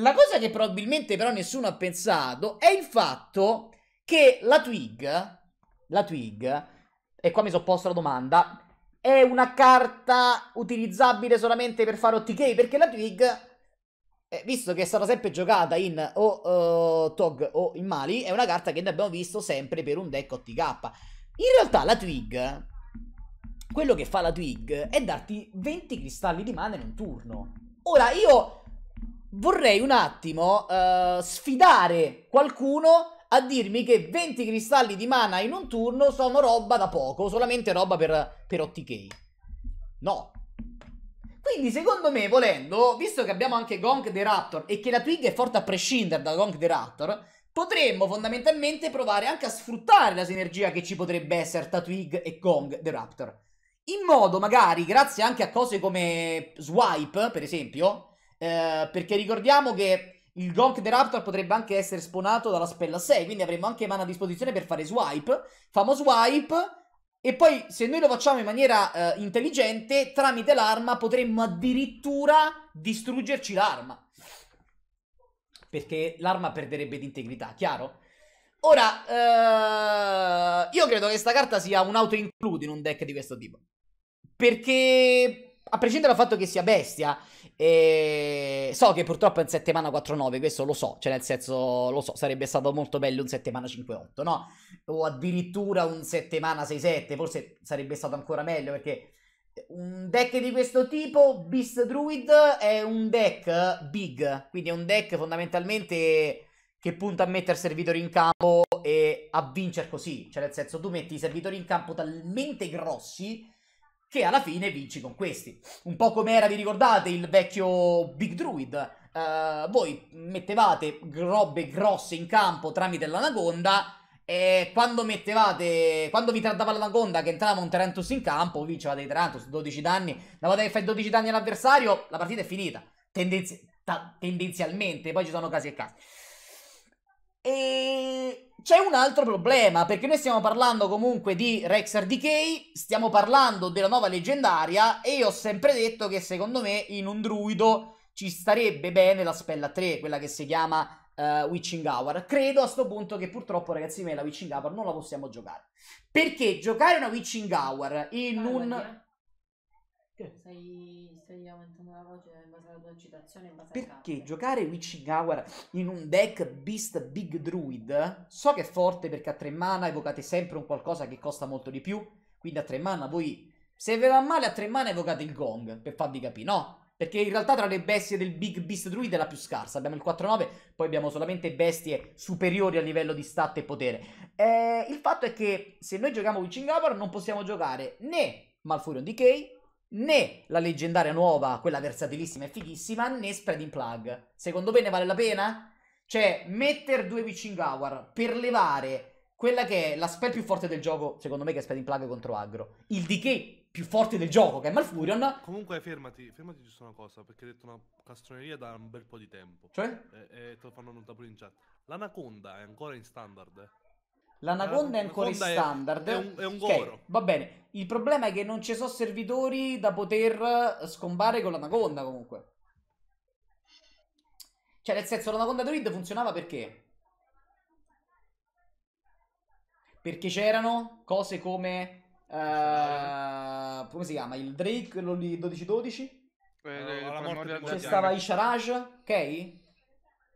La cosa che probabilmente però nessuno ha pensato è il fatto che la Twig, la Twig, e qua mi sono posto la domanda, è una carta utilizzabile solamente per fare OTK? Perché la Twig, eh, visto che è stata sempre giocata in o uh, Tog o in Mali, è una carta che ne abbiamo visto sempre per un deck OTK. In realtà la Twig, quello che fa la Twig è darti 20 cristalli di mana in un turno. Ora io vorrei un attimo uh, sfidare qualcuno a dirmi che 20 cristalli di mana in un turno sono roba da poco, solamente roba per, per OTK. No. Quindi secondo me, volendo, visto che abbiamo anche Gonk the Raptor e che la Twig è forte a prescindere da Gonk the Raptor, potremmo fondamentalmente provare anche a sfruttare la sinergia che ci potrebbe essere tra Twig e Gong the Raptor. In modo, magari, grazie anche a cose come Swipe, per esempio, eh, perché ricordiamo che il Gonk the Raptor potrebbe anche essere spawnato dalla spella 6, quindi avremo anche mana a disposizione per fare swipe. Famo swipe e poi se noi lo facciamo in maniera eh, intelligente, tramite l'arma potremmo addirittura distruggerci l'arma. Perché l'arma perderebbe di integrità, chiaro? Ora, eh, io credo che questa carta sia un auto include in un deck di questo tipo. Perché a prescindere dal fatto che sia bestia, eh, so che purtroppo è un 7 mana 4-9, questo lo so, cioè nel senso lo so, sarebbe stato molto bello un 7 mana 5-8, no? O addirittura un 7 mana 6-7, forse sarebbe stato ancora meglio perché un deck di questo tipo, Beast Druid, è un deck big, quindi è un deck fondamentalmente che punta a mettere servitori in campo e a vincere così, cioè nel senso tu metti i servitori in campo talmente grossi che alla fine vinci con questi. Un po' come era, vi ricordate, il vecchio Big Druid. Uh, voi mettevate robe grosse in campo tramite l'anaconda e quando mettevate, quando vi trattava l'anaconda che entrava un Tarantus in campo, vincevate i Tarantus, 12 danni, volta che fai 12 danni all'avversario, la partita è finita. Tendenzi- tendenzialmente, poi ci sono casi e casi. E c'è un altro problema, perché noi stiamo parlando comunque di Rexer Decay, stiamo parlando della nuova leggendaria e io ho sempre detto che secondo me in un druido ci starebbe bene la spella 3, quella che si chiama uh, Witching Hour. Credo a questo punto che purtroppo ragazzi me la Witching Hour non la possiamo giocare. Perché giocare una Witching Hour in ah, un... Che? Stai, stai aumentando la voce in base alla tua citazione. Perché giocare Witching Hour in un deck Beast Big Druid so che è forte perché a tre mana evocate sempre un qualcosa che costa molto di più. Quindi a tre mana voi, se ve va male, a tre mana evocate il Gong per farvi capire, no? Perché in realtà tra le bestie del Big Beast Druid è la più scarsa. Abbiamo il 4-9, poi abbiamo solamente bestie superiori a livello di stat e potere. Eh, il fatto è che se noi giochiamo Witching Hour non possiamo giocare né Malfurion Decay né la leggendaria nuova, quella versatilissima e fighissima, né Spreading Plug. Secondo me ne vale la pena? Cioè, mettere due Witching Hour per levare quella che è la spell più forte del gioco, secondo me, che è Spreading Plug contro Agro. Il DK più forte del gioco, che è Malfurion. Comunque, fermati, fermati giusto una cosa, perché hai detto una castroneria da un bel po' di tempo. Cioè? E, e te lo fanno notare pure in chat. L'anaconda è ancora in standard, eh? L'anaconda è ancora in standard. È un, è un goro. Okay, va bene. Il problema è che non ci sono servitori da poter eh, scombare con l'anaconda comunque. Cioè, nel senso, l'anaconda druid funzionava perché? Perché c'erano cose come... Uh, come si chiama? Il Drake, quello lì 12 Eh, eh, C'è stava Isharaj, ok?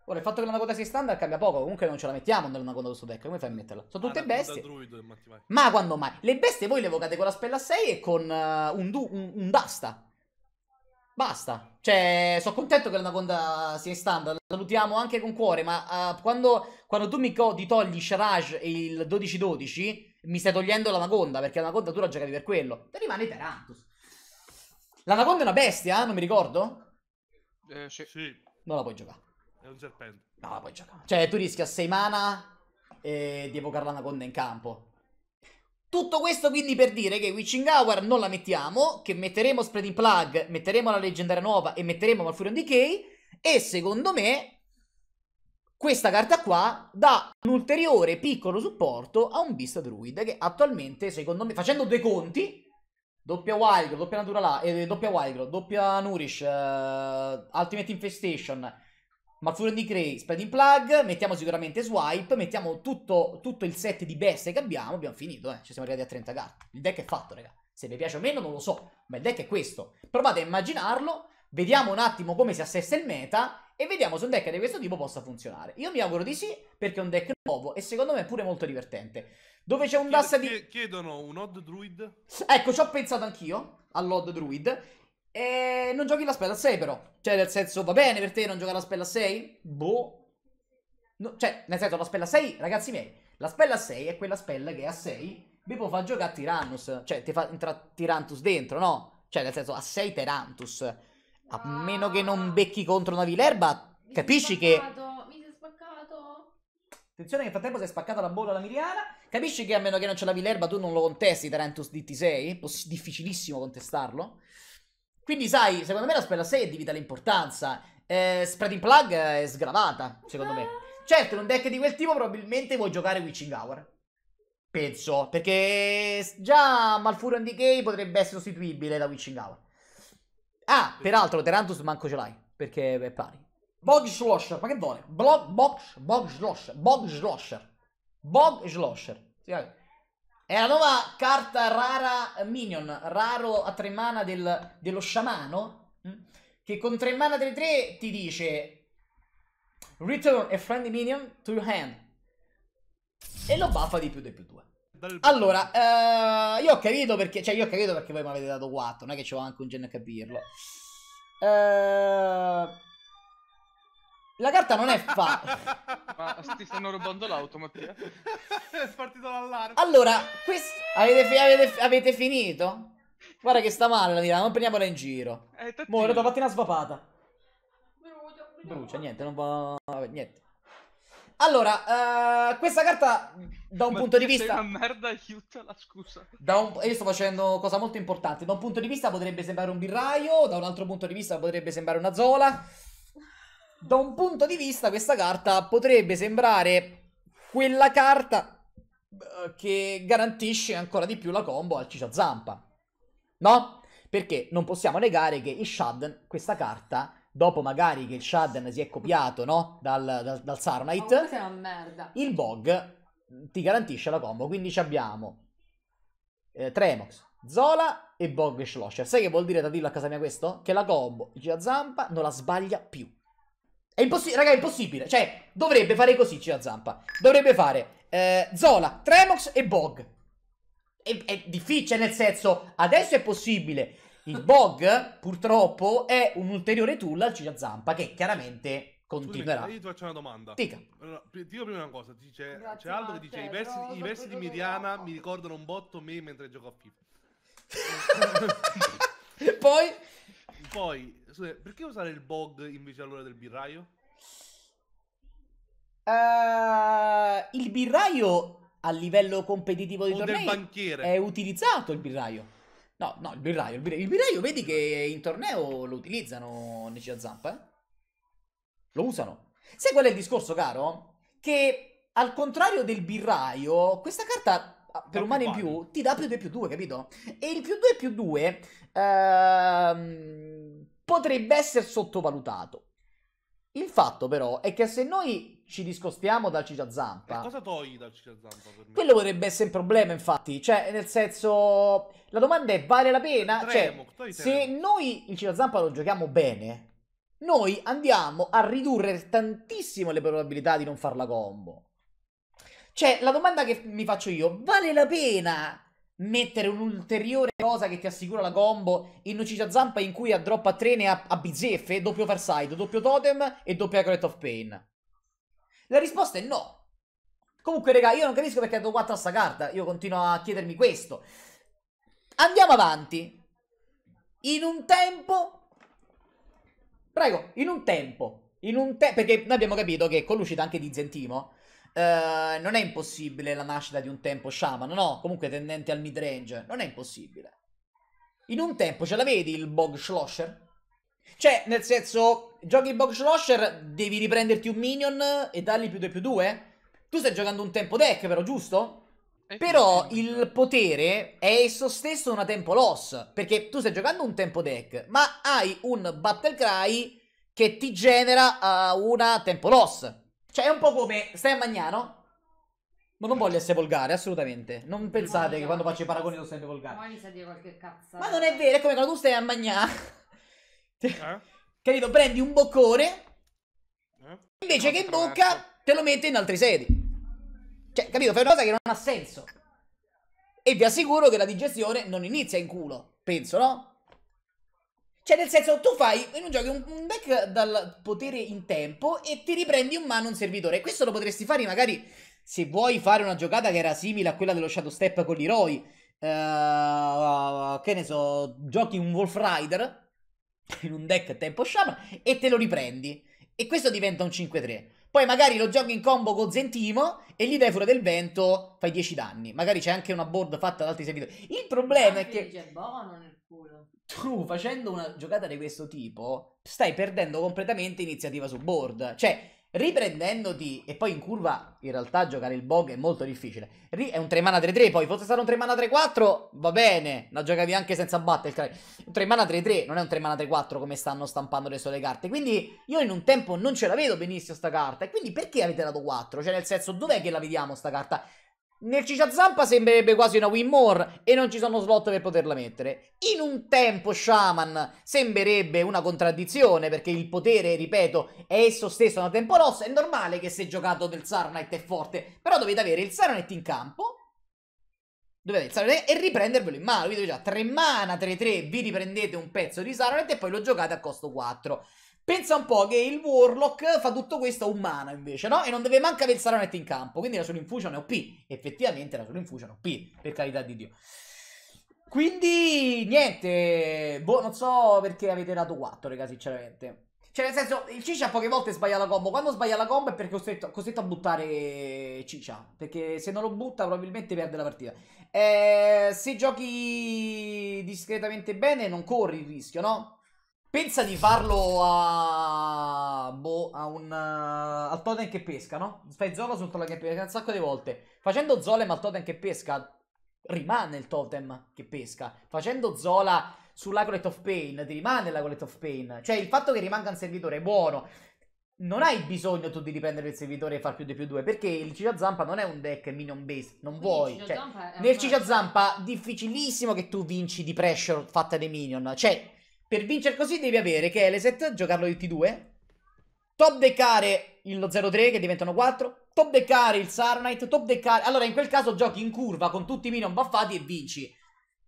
Ora, il fatto che l'anaconda sia standard cambia poco. Comunque non ce la mettiamo nella nell'anaconda questo deck. Come fai a metterla? Sono tutte ah, bestie. Druido, Ma quando mai? Le bestie voi le evocate con la spella 6 e con uh, un, un, un, Dasta. Basta. Cioè, sono contento che l'anaconda sia standard. La salutiamo anche con cuore. Ma uh, quando, quando, tu mi ti togli Sharaj e il 12-12, mi stai togliendo l'anaconda. Perché l'anaconda tu la giocavi per quello. Te rimane Tarantus. L'anaconda è una bestia, eh, non mi ricordo? Eh, sì. sì. Non la puoi giocare. È un serpente. No, puoi giocare. Cioè, tu rischi a 6 mana e di evocare l'anaconda in campo. Tutto questo quindi per dire che Witching Hour non la mettiamo, che metteremo Spreading Plug, metteremo la leggendaria nuova e metteremo Malfurion Decay e secondo me questa carta qua dà un ulteriore piccolo supporto a un Beast Druid che attualmente secondo me, facendo due conti, doppia Wildgrow, doppia Naturala, eh, doppia Wildgrow, doppia Nourish, uh, Ultimate Infestation, Malfurio di Cray, Spreading Plug, mettiamo sicuramente Swipe, mettiamo tutto, tutto, il set di bestie che abbiamo, abbiamo finito, eh, ci siamo arrivati a 30 carte. Il deck è fatto, raga. Se vi piace o meno non lo so, ma il deck è questo. Provate a immaginarlo, vediamo un attimo come si assesta il meta e vediamo se un deck di questo tipo possa funzionare. Io mi auguro di sì, perché è un deck nuovo e secondo me è pure molto divertente. Dove c'è un Chiedo, DAS di... Chiedono un Odd Druid? Ecco, ci ho pensato anch'io, all'Odd Druid. E non giochi la spell a 6 però. Cioè, nel senso, va bene per te non giocare la spell a 6? Boh. No, cioè, nel senso, la spell a 6, ragazzi miei, la spell a 6 è quella spell che a 6 vi può far giocare Tyrannus. Cioè, ti fa entrare Tyrantus dentro, no? Cioè, nel senso, a 6 Tyrantus. A meno che non becchi contro una vilerba, capisci che... Mi si spaccato. Attenzione che nel frattempo si è spaccata la bolla alla Miriana. Capisci che a meno che non c'è la vilerba tu non lo contesti Tyrantus DT6? Difficilissimo contestarlo. Quindi, sai, secondo me la spella 6 è di vitale importanza. Eh, Spreading Plug è sgravata, secondo me. Ah. Certo, in un deck di quel tipo probabilmente vuoi giocare Witching Hour. Penso, perché già Malfurion Decay potrebbe essere sostituibile da Witching Hour. Ah, peraltro, Terantus manco ce l'hai, perché è pari. Bog Slosher, ma che vuole? Bog Slosher, Bog Slosher, Bog Slosher. Sì, vabbè. È la nuova carta rara Minion, raro a tre mana del, dello sciamano, mm, che con tre mana delle tre ti dice Return a friendly minion to your hand. E lo buffa di più di più due. Allora, eh, io ho capito perché, cioè io ho capito perché voi mi avete dato 4, non è che c'ho anche un genere a capirlo. Eh... La carta non è fatta. ma ti stanno rubando l'auto, Mattia. è partito l'allarme. Allora, quest... avete, fi- avete, avete finito? Guarda che sta male la Milano, non prendiamola in giro. Eh, Mo, è una mattina svapata. Brucia, brucia. brucia, niente, non va... Vabbè, niente. Allora, uh, questa carta da un Ma punto di vista... Sei una merda, aiutala, scusa. Un... Io sto facendo cosa molto importante. Da un punto di vista potrebbe sembrare un birraio, da un altro punto di vista potrebbe sembrare una zola da un punto di vista questa carta potrebbe sembrare quella carta eh, che garantisce ancora di più la combo al Ciccia Zampa. No? Perché non possiamo negare che il Shadden questa carta, dopo magari che il Shadden si è copiato, no? Dal, dal, dal Sarmite, il Bog ti garantisce la combo. Quindi abbiamo eh, Tremox, Zola e Bog Schlosser. Sai che vuol dire da dirlo a casa mia questo? Che la combo Gia Zampa non la sbaglia più. È impossibile, raga, è impossibile. Cioè, dovrebbe fare così, Cia Zampa. Dovrebbe fare eh, Zola, Tremox e Bog. È, è difficile, cioè, nel senso, adesso è possibile. Il Bog, purtroppo, è un ulteriore tool al Cia Zampa che chiaramente continuerà. Scusami, eh, io ti faccio una domanda. Dica. Allora, dico prima una cosa. Dice, c'è Aldo che dice: I versi, i versi di Miriana mi ricordano un botto me mentre gioco a FIFA. Poi. Poi Scusate, perché usare il bog invece all'ora del birraio? Uh, il birraio a livello competitivo di o tornei del banchiere. è utilizzato il birraio. No, no, il birraio, il birraio, il birraio vedi che in torneo lo utilizzano Nicia Zampa, eh? Lo usano. Sai qual è il discorso, caro? Che al contrario del birraio, questa carta ah, per un mano in più ti dà più 2 più 2, capito? E il più 2 più 2 ehm, potrebbe essere sottovalutato. Il fatto però è che se noi ci discostiamo dal Ciccia Zampa... cosa togli dal Ciccia Zampa per me? Quello potrebbe essere un problema infatti, cioè nel senso... La domanda è vale la pena? Tremo, cioè, se noi il Ciccia Zampa lo giochiamo bene, noi andiamo a ridurre tantissimo le probabilità di non farla la combo. Cioè, la domanda che mi faccio io, vale la pena mettere un'ulteriore cosa che ti assicura la combo in Uccisa Zampa in cui a drop a 3 ne ha a bizzeffe, doppio farside, doppio totem e doppia Correct of Pain? La risposta è no. Comunque, raga, io non capisco perché do 4 a sta carta. Io continuo a chiedermi questo. Andiamo avanti. In un tempo... Prego, in un tempo. In un te- perché noi abbiamo capito che con l'uscita anche di Zentimo Ehm, non è impossibile la nascita di un tempo shaman, no? Comunque tendente al midrange, non è impossibile. In un tempo ce la vedi il Bog slosher? Cioè, nel senso, giochi il Bog slosher, devi riprenderti un minion e dargli più 2 più 2? Tu stai giocando un tempo deck, però, giusto? Eh, però eh, il eh. potere è esso stesso una tempo loss, perché tu stai giocando un tempo deck, ma hai un battle cry che ti genera uh, una tempo loss. Cioè, è un po' come stai a Magnano. Ma non voglio essere volgare, assolutamente. Non pensate Monica, che quando faccio i paragoni sono sempre volgare. Mani sa dire qualche cazzo. Ma non è vero, è come quando tu stai a Magnano. Eh? Capito? Prendi un boccone. Eh? Invece no, che in bocca verso. te lo metti in altri sedi. Cioè, capito? Fai una cosa che non ha senso. E vi assicuro che la digestione non inizia in culo. Penso, no? Cioè, nel senso, tu fai in un gioco un deck dal potere in tempo e ti riprendi in mano un servitore. Questo lo potresti fare magari se vuoi fare una giocata che era simile a quella dello Shadow Step con l'Eroi. Uh, eh, che ne so, giochi un Wolf Rider in un deck a tempo shaman e te lo riprendi. E questo diventa un 5-3. Poi magari lo giochi in combo con Zentimo e gli dai fuori del vento, fai 10 danni. Magari c'è anche una board fatta da altri servitori. Il problema anche è che... C'è Bono nel culo tu facendo una giocata di questo tipo stai perdendo completamente iniziativa su board. Cioè, riprendendoti e poi in curva in realtà giocare il bog è molto difficile. Ri- è un 3 mana 3-3, poi fosse stato un 3 mana 3-4 va bene, la giocavi anche senza battle Un 3 mana 3-3 non è un 3 mana 3-4 come stanno stampando adesso le carte. Quindi io in un tempo non ce la vedo benissimo sta carta e quindi perché avete dato 4? Cioè nel senso dov'è che la vediamo sta carta? Nel Ciccia Zampa sembrerebbe quasi una win more e non ci sono slot per poterla mettere. In un tempo Shaman sembrerebbe una contraddizione perché il potere, ripeto, è esso stesso una tempo rossa. È normale che se giocato del Sarnet è forte, però dovete avere il Sarnet in campo. Dovete il Sarnet e riprendervelo in mano. Quindi già 3 mana, 3-3, vi riprendete un pezzo di Sarnet e poi lo giocate a costo 4. Pensa un po' che il Warlock fa tutto questo a un invece, no? E non deve manca pensare a net in campo, quindi la sua infusion è OP. Effettivamente la sua infusion è OP, per carità di Dio. Quindi, niente, boh, non so perché avete dato 4, raga, sinceramente. Cioè, nel senso, il Ciccia poche volte sbaglia la combo. Quando sbaglia la combo è perché è costretto, costretto, a buttare Ciccia. Perché se non lo butta, probabilmente perde la partita. Eh, se giochi discretamente bene, non corri il rischio, no? Pensa di farlo a. Boh, a un. Uh, al totem che pesca, no? Fai Zola sul totem che pesca un sacco di volte. Facendo Zola ma al totem che pesca, rimane il totem che pesca. Facendo Zola sull'Agolet of Pain, ti rimane l'Agolet of Pain. Cioè, il fatto che rimanga un servitore è buono. Non hai bisogno tu di riprendere il servitore e far più di più due, perché il Ciccia Zampa non è un deck minion base, non Quindi vuoi. cioè, nel Ciccia Zampa difficilissimo che tu vinci di pressure fatta dei minion. Cioè, per vincere così devi avere Keleset, giocarlo il T2, top deckare lo 0-3 che diventano 4, top deckare il Sarnight, top deckare... Allora in quel caso giochi in curva con tutti i minion buffati e vinci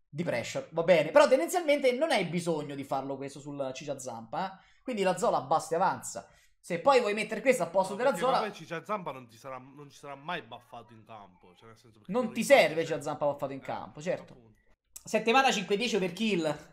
di pressure, va bene. Però tendenzialmente non hai bisogno di farlo questo sul Cicciazampa, eh? quindi la Zola basta e avanza. Se poi vuoi mettere questo a posto no, della Zola... Poi Cicciazampa non, ti sarà, non ci sarà mai buffato in campo, cioè nel senso... Non ti serve cioè. Cicciazampa buffato in eh, campo, certo. Settimana 5-10 per kill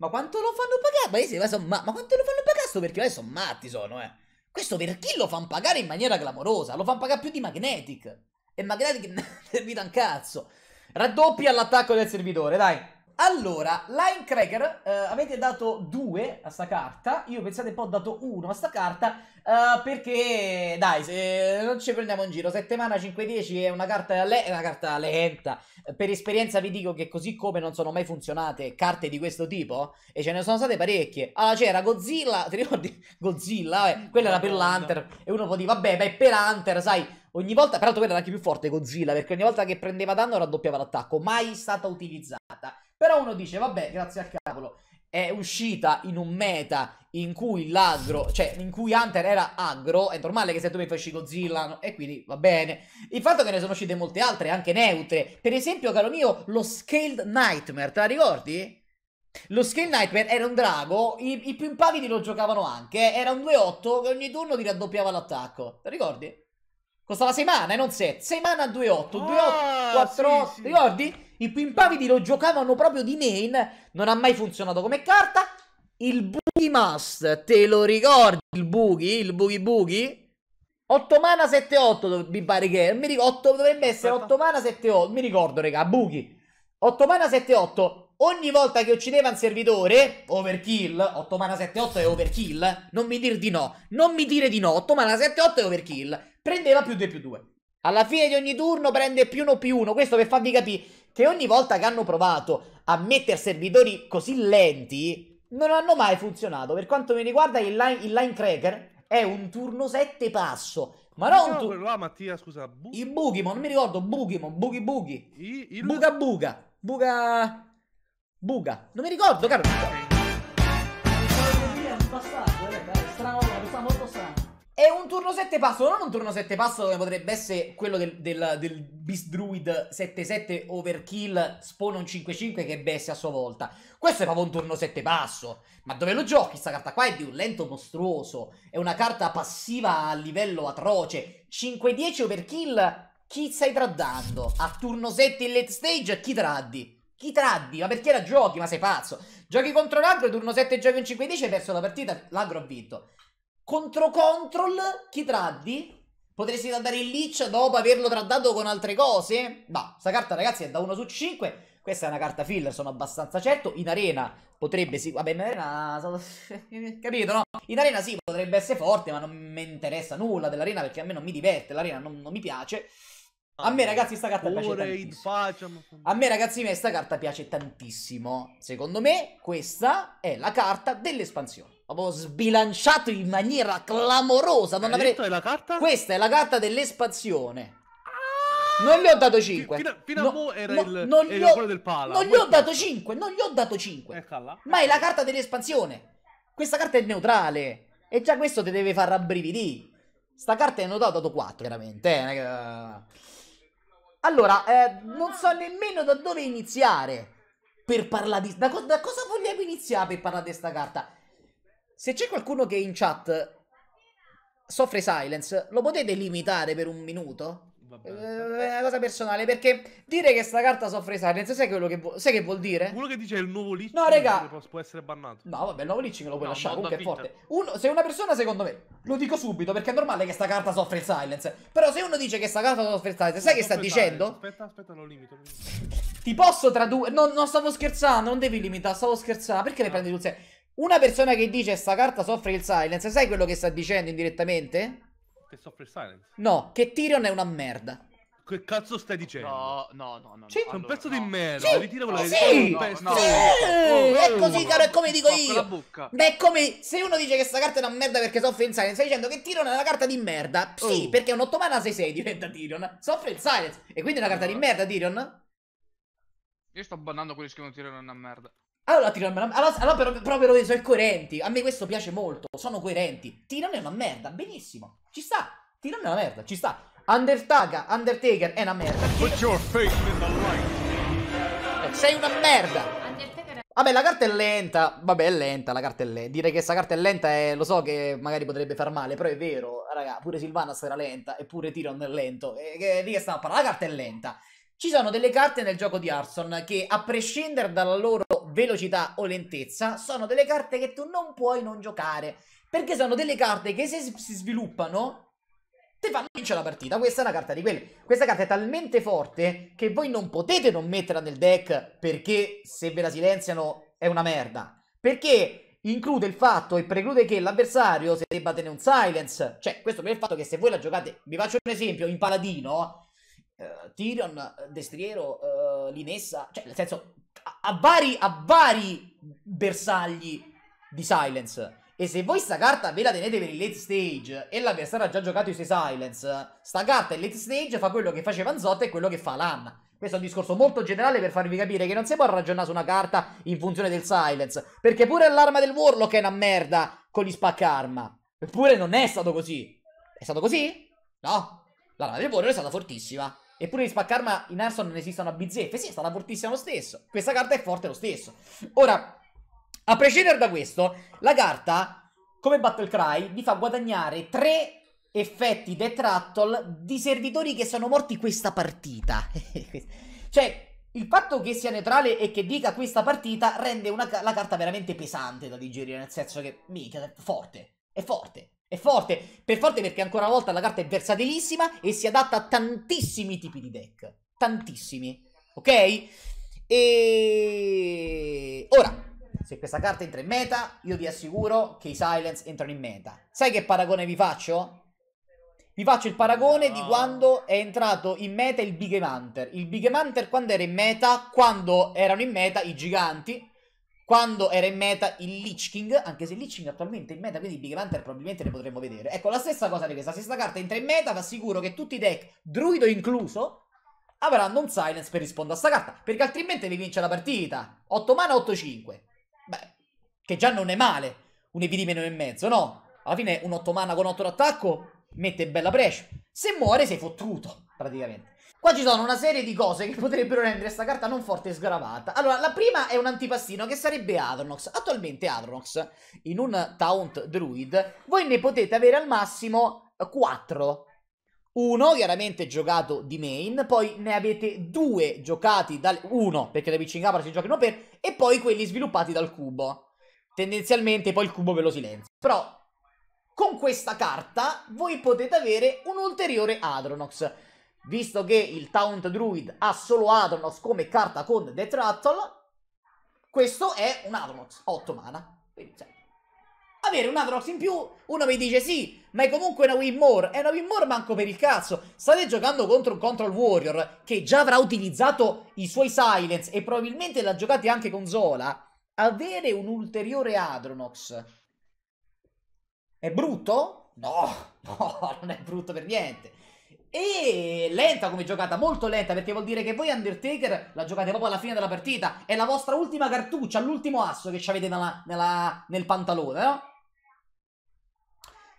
ma quanto lo fanno pagare? Ma, ma, ma, quanto lo fanno pagare? Sto perché Ma adesso matti sono, eh. Questo per chi lo fanno pagare in maniera clamorosa? Lo fanno pagare più di Magnetic. E Magnetic servita un cazzo. Raddoppia l'attacco del servitore, dai. Allora, Linecracker, eh, avete dato 2 a sta carta, io pensate un po' ho dato 1 a sta carta, eh, perché dai, se non ci prendiamo in giro, 7 mana 5-10 è una carta, le- una carta lenta, per esperienza vi dico che così come non sono mai funzionate carte di questo tipo, e ce ne sono state parecchie, allora ah, c'era Godzilla, ti ricordi? Godzilla, vabbè, quella era per l'Hunter, e uno può dire, vabbè, ma è per Hunter, sai... Ogni volta, peraltro quella era anche più forte Godzilla, perché ogni volta che prendeva danno raddoppiava l'attacco, mai stata utilizzata. Però uno dice, vabbè, grazie al cavolo, è uscita in un meta in cui l'aggro, cioè in cui Hunter era aggro, è normale che se tu mi facci Godzilla no? e quindi va bene. Il fatto che ne sono uscite molte altre, anche neutre, per esempio, caro mio, lo Scaled Nightmare, te la ricordi? Lo Scaled Nightmare era un drago, i, i più impavidi lo giocavano anche, era un 2-8 che ogni turno ti raddoppiava l'attacco, te ricordi? Costava 6 mana e eh, non 7, 6 mana a 2-8, 2-8, 4-8, sì, sì. ricordi? I Pimpavidi lo giocavano proprio di main, non ha mai funzionato come carta. Il Boogie Must, te lo ricordi il Boogie? Il Boogie Boogie? 8 mana 7-8 mi pare che mi ricordo, 8, dovrebbe essere 8 mana 7-8 mi ricordo raga, buchi 8 mana 7-8 ogni volta che uccideva un servitore overkill 8 mana 7-8 è overkill non mi dire di no non mi dire di no 8 mana 7-8 è overkill prendeva più 2 più 2 alla fine di ogni turno prende più 1 più 1 questo per farvi capire che ogni volta che hanno provato a mettere servitori così lenti, non hanno mai funzionato. Per quanto mi riguarda, il line, il line cracker è un turno 7 passo. Ma non no, diciamo tu. Quello là, ah, Mattia, scusa. Bu- I Bugimon, non mi ricordo. Bugimon, Bugi Bugi. il... Buga Buga. Buga. Buga. Non mi ricordo, caro. È passato. È un turno 7 passo, non un turno 7 passo come potrebbe essere quello del, del, del Beast Druid 7-7 overkill spawn un 5-5 che è bestia a sua volta. Questo è proprio un turno 7 passo. Ma dove lo giochi? questa carta qua è di un lento mostruoso. È una carta passiva a livello atroce. 5-10 overkill, chi stai traddando? A turno 7 in late stage, chi traddi? Chi traddi? Ma perché la giochi? Ma sei pazzo? Giochi contro l'agro, turno 7 giochi un 5-10 hai perso la partita, l'agro ha vinto contro control chi traddi? Potresti traddare il leech dopo averlo traddato con altre cose? No, sta carta ragazzi è da 1 su 5 questa è una carta filler, sono abbastanza certo. In arena potrebbe sì. Vabbè, in arena. Capito, no? In arena sì, potrebbe essere forte, ma non mi interessa nulla dell'arena perché a me non mi diverte. L'arena non, non, mi piace. A me, ragazzi, sta carta piace tantissimo. A me, ragazzi, a sta carta piace tantissimo. Secondo me, questa è la carta dell'espansione proprio sbilanciato in maniera clamorosa. Non avrei... è Questa è la carta dell'espansione. Ah! Non gli ho dato 5. Fino, fino no, a mo era no, il, non era ho, del pala. Non gli ho dato 5. Non gli ho dato 5. Ma è la carta dell'espansione. Questa carta è neutrale. E già questo ti deve far rabbrividì. Sta carta è ho dato 4, chiaramente. Eh, eh. Allora, eh, non so nemmeno da dove iniziare per parlare di... Da, co da cosa vogliamo iniziare per parlare di questa carta? Se c'è qualcuno che in chat soffre silence, lo potete limitare per un minuto? Vabbè. Eh, è una cosa personale perché dire che sta carta soffre silence, sai, quello che, sai che vuol dire? Uno che dice il nuovo leeching no, raga. può essere bannato. No, vabbè, il nuovo leeching lo puoi No, lasciare, comunque è forte. Uno- se una persona, secondo me, lo dico subito perché è normale che sta carta soffre il silence. Però se uno dice che sta carta soffre il silence, sai che sta Aspetta, dicendo? Aspetta, aspetta, lo limito. lo limito. Ti posso tradurre. No, non stavo scherzando, non devi limitare, stavo scherzando. Perché le ah. prendi sul serio? Una persona che dice sta carta soffre il silence, sai quello che sta dicendo indirettamente? Che soffre il silence? No, che Tyrion è una merda. Che cazzo stai dicendo? No, no, no, no. Sì. Allora, un pezzo no. di merda. Sì. Ritira quella sì. No, no, no. Sì. Oh, è oh, così, oh, oh. caro, è come dico io. Ma è come se uno dice che sta carta è una merda perché soffre il silence, stai dicendo che Tyrion è una carta di merda. Sì, oh. perché un ottomana 6-6 diventa Tyrion. Soffre il silence. E quindi è una carta di merda, Tyrion? Io sto bannando quelli che non Tyrion è una merda. Allora tirami una allora, allora però, però però sono coerenti. A me questo piace molto. Sono coerenti. è una merda, benissimo. Ci sta. è una merda, ci sta. Undertaker, Undertaker è una merda. Che... Eh, sei una merda. Vabbè, la carta è lenta. Vabbè, è lenta la carta è lenta. Dire che questa carta è lenta è... lo so che magari potrebbe far male, però è vero, raga, pure Silvana sarà lenta, eppure Tyrion è lento. E, eh, che, di che stiamo a parlare? La carta è lenta. Ci sono delle carte nel gioco di Arson che, a prescindere dalla loro velocità o lentezza, sono delle carte che tu non puoi non giocare. Perché sono delle carte che se si sviluppano ti fanno vincere la partita. Questa è una carta di quelle. Questa carta è talmente forte che voi non potete non metterla nel deck perché se ve la silenziano è una merda. Perché include il fatto e preclude che l'avversario si debba tenere un silence. Cioè, questo per il fatto che se voi la giocate, vi faccio un esempio, in paladino, eh, Tyrion, destriero, eh, linessa, cioè nel senso a vari, a vari bersagli di Silence. E se voi sta carta ve la tenete per il late stage e l'avversario ha già giocato i suoi silence, sta carta il late stage fa quello che faceva Anzotta e quello che fa Lan. Questo è un discorso molto generale per farvi capire che non si può ragionare su una carta in funzione del silence. Perché pure l'arma del Warlock è una merda con gli spaccarma. Eppure non è stato così. È stato così? No. L'arma del Warlock è stata fortissima. Eppure di spaccarma in Arson non esistono a bizzeffe. Sì, è stata fortissima lo stesso. Questa carta è forte lo stesso. Ora, a prescindere da questo, la carta, come Battle Cry, vi fa guadagnare tre effetti Death Rattle di servitori che sono morti questa partita. cioè, il fatto che sia neutrale e che dica questa partita rende una, la carta veramente pesante da digerire, nel senso che, mica, è forte, è forte. È forte, per forte perché ancora una volta la carta è versatilissima e si adatta a tantissimi tipi di deck. Tantissimi, ok? E... Ora, se questa carta entra in meta, io vi assicuro che i Silence entrano in meta. Sai che paragone vi faccio? Vi faccio il paragone no. di quando è entrato in meta il Big Game Hunter. Il Big Game Hunter quando era in meta? Quando erano in meta i giganti, quando era in meta il Lich King, anche se il Lich King attualmente è in meta, quindi Big Hunter probabilmente ne potremmo vedere. Ecco, la stessa cosa di questa, se questa carta entra in meta, vi assicuro che tutti i deck, druido incluso, avranno un silence per rispondere a sta carta, perché altrimenti vi vince la partita. 8 mana, 8-5. Beh, che già non è male, un Evidimeno e mezzo, no? Alla fine un 8 mana con 8 d'attacco mette bella pressure. Se muore sei fottuto, praticamente. Qua ci sono una serie di cose che potrebbero rendere questa carta non forte e sgravata. Allora, la prima è un antipastino che sarebbe Adronox. Attualmente Adronox, in un Taunt Druid, voi ne potete avere al massimo 4. Uno, chiaramente giocato di main, poi ne avete due giocati dal... Uno, perché da Pitching Capra si giocano per, e poi quelli sviluppati dal cubo. Tendenzialmente poi il cubo ve lo silenzio. Però, con questa carta, voi potete avere un ulteriore Adronox visto che il Taunt Druid ha solo Adronos come carta con The Trattle, questo è un Adonox, 8 mana. Quindi, cioè, avere un Adronos in più, uno mi dice sì, ma è comunque una win more, è una win more manco per il cazzo. State giocando contro un Control Warrior che già avrà utilizzato i suoi Silence e probabilmente l'ha giocato anche con Zola. Avere un ulteriore Adronox è brutto? No, no, non è brutto per niente. E lenta come giocata, molto lenta, perché vuol dire che voi Undertaker la giocate proprio alla fine della partita. È la vostra ultima cartuccia, l'ultimo asso che ci avete nella, nella, nel pantalone, no?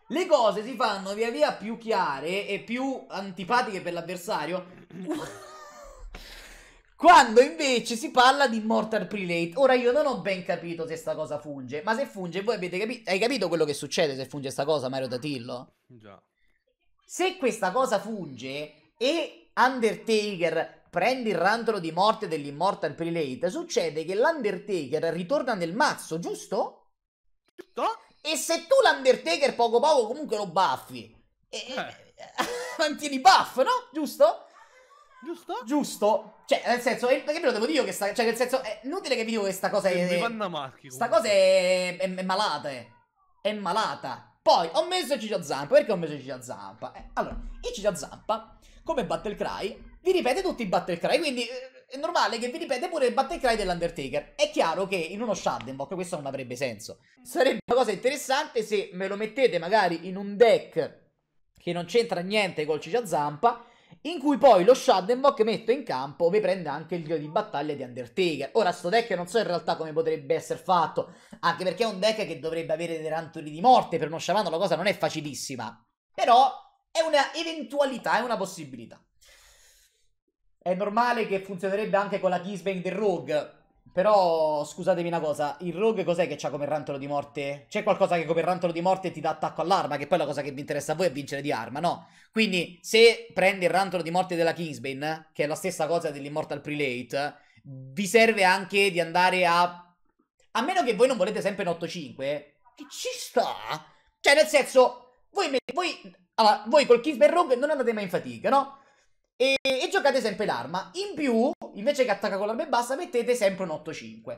Le cose si fanno via via più chiare e più antipatiche per l'avversario. Quando invece si parla di Mortal Prelate. Ora io non ho ben capito se sta cosa funge, ma se funge voi avete capito... Hai capito quello che succede se funge sta cosa, Mario Datillo? Già. Se questa cosa funge e Undertaker prende il rantolo di morte dell'Immortal Prelate, succede che l'Undertaker ritorna nel mazzo, giusto? Giusto? E se tu l'Undertaker poco poco comunque lo baffi, e, eh. mantieni buff, no? Giusto? Giusto? Giusto. Cioè, nel senso, perché ve lo devo dire che sta... Cioè, nel senso, è inutile che vi dico che sta cosa è... Marchi, sta cosa è, è, è malata, eh. è malata. Poi ho messo Ciccia Zampa. Perché ho messo Ciccia Zampa? Eh, allora, il Ciccia Zampa, come Battle Cry, vi ripete tutti i Battle Cry, quindi eh, è normale che vi ripete pure il Battle Cry dell'Undertaker. È chiaro che in uno Shaddenbox questo non avrebbe senso. Sarebbe una cosa interessante se me lo mettete magari in un deck che non c'entra niente col Ciccia Zampa in cui poi lo Shaddenbok mette in campo vi prende anche il dio di battaglia di Undertaker. Ora sto deck non so in realtà come potrebbe essere fatto, anche perché è un deck che dovrebbe avere dei rantoli di morte, per uno sciamano la cosa non è facilissima, però è una eventualità, è una possibilità. È normale che funzionerebbe anche con la Kisbang del Rogue, però, scusatemi una cosa, il rogue cos'è che c'ha come rantolo di morte? C'è qualcosa che come rantolo di morte ti dà attacco all'arma, che poi la cosa che vi interessa a voi è vincere di arma, no? Quindi, se prende il rantolo di morte della Kingsbane, che è la stessa cosa dell'Immortal Prelate, vi serve anche di andare a... A meno che voi non volete sempre in 8-5, che ci sta! Cioè, nel senso, voi... voi... Allora, voi col Kingsbane Rogue non andate mai in fatica, no? E, e giocate sempre l'arma. In più, invece che attacca con l'arma bassa, mettete sempre un 8-5.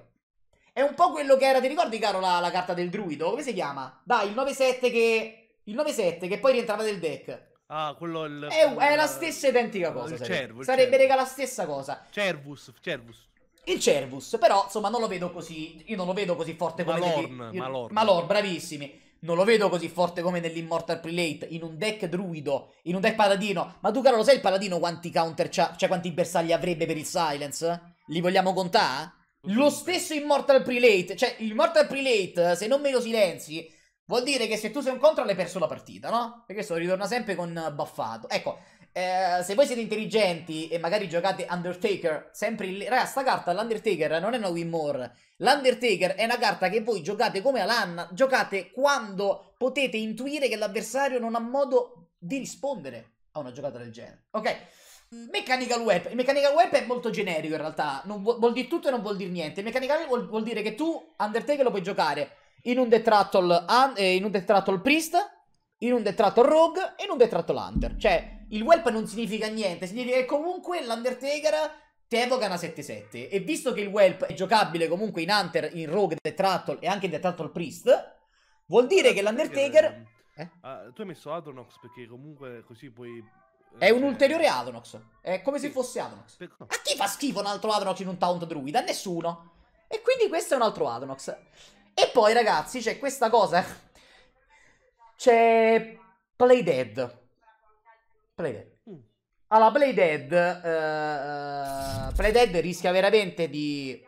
È un po' quello che era, ti ricordi, caro, la, la carta del druido? Come si chiama? Dai, il 9-7 che... Il 9-7 che poi rientrava del deck. Ah, quello il, è, il, è, la stessa identica cosa. sarebbe. Cervo, sarebbe rega la stessa cosa. Cervus, Cervus. Il Cervus, però, insomma, non lo vedo così. Io non lo vedo così forte come Malorn, Malorn. Malorn, bravissimi non lo vedo così forte come nell'Immortal Prelate, in un deck druido, in un deck paladino. Ma tu, caro, lo sai il paladino quanti counter c'ha, cioè quanti bersagli avrebbe per il silence? Li vogliamo contare? Lo stesso Immortal Prelate, cioè Immortal Prelate, se non me lo silenzi, vuol dire che se tu sei un contro l'hai perso la partita, no? Perché questo ritorna sempre con buffato. Ecco, eh, se voi siete intelligenti e magari giocate Undertaker, sempre in... Raga, sta carta, l'Undertaker, non è una Win More. L'Undertaker è una carta che voi giocate come Alanna, giocate quando potete intuire che l'avversario non ha modo di rispondere a una giocata del genere. Ok? Mechanical Web. Il Mechanical Web è molto generico in realtà, non vu vuol, dire tutto e non vuol dire niente. Il Mechanical Web vuol, vuol dire che tu Undertaker lo puoi giocare in un Death Rattle, un, eh, in un Death Rattle Priest, in un detratto Rogue e in un detratto L'Hunter. Cioè, il whelp non significa niente, significa che comunque l'Undertaker ti evoca una 7-7. E visto che il whelp è giocabile comunque in Hunter, in Rogue, The e anche in The Priest, vuol dire che l'Undertaker... Eh? eh? Ah, tu hai messo Adonox perché comunque così puoi... Eh, è un cioè, ulteriore Adonox. È come sì. se fosse Adonox. A chi fa schifo un altro Adonox in un Taunt Druid? A nessuno. E quindi questo è un altro Adonox. E poi, ragazzi, c'è questa cosa c'è Play Dead. Play Dead. Mm. Allora, Play Dead, eh, eh, Play Dead rischia veramente di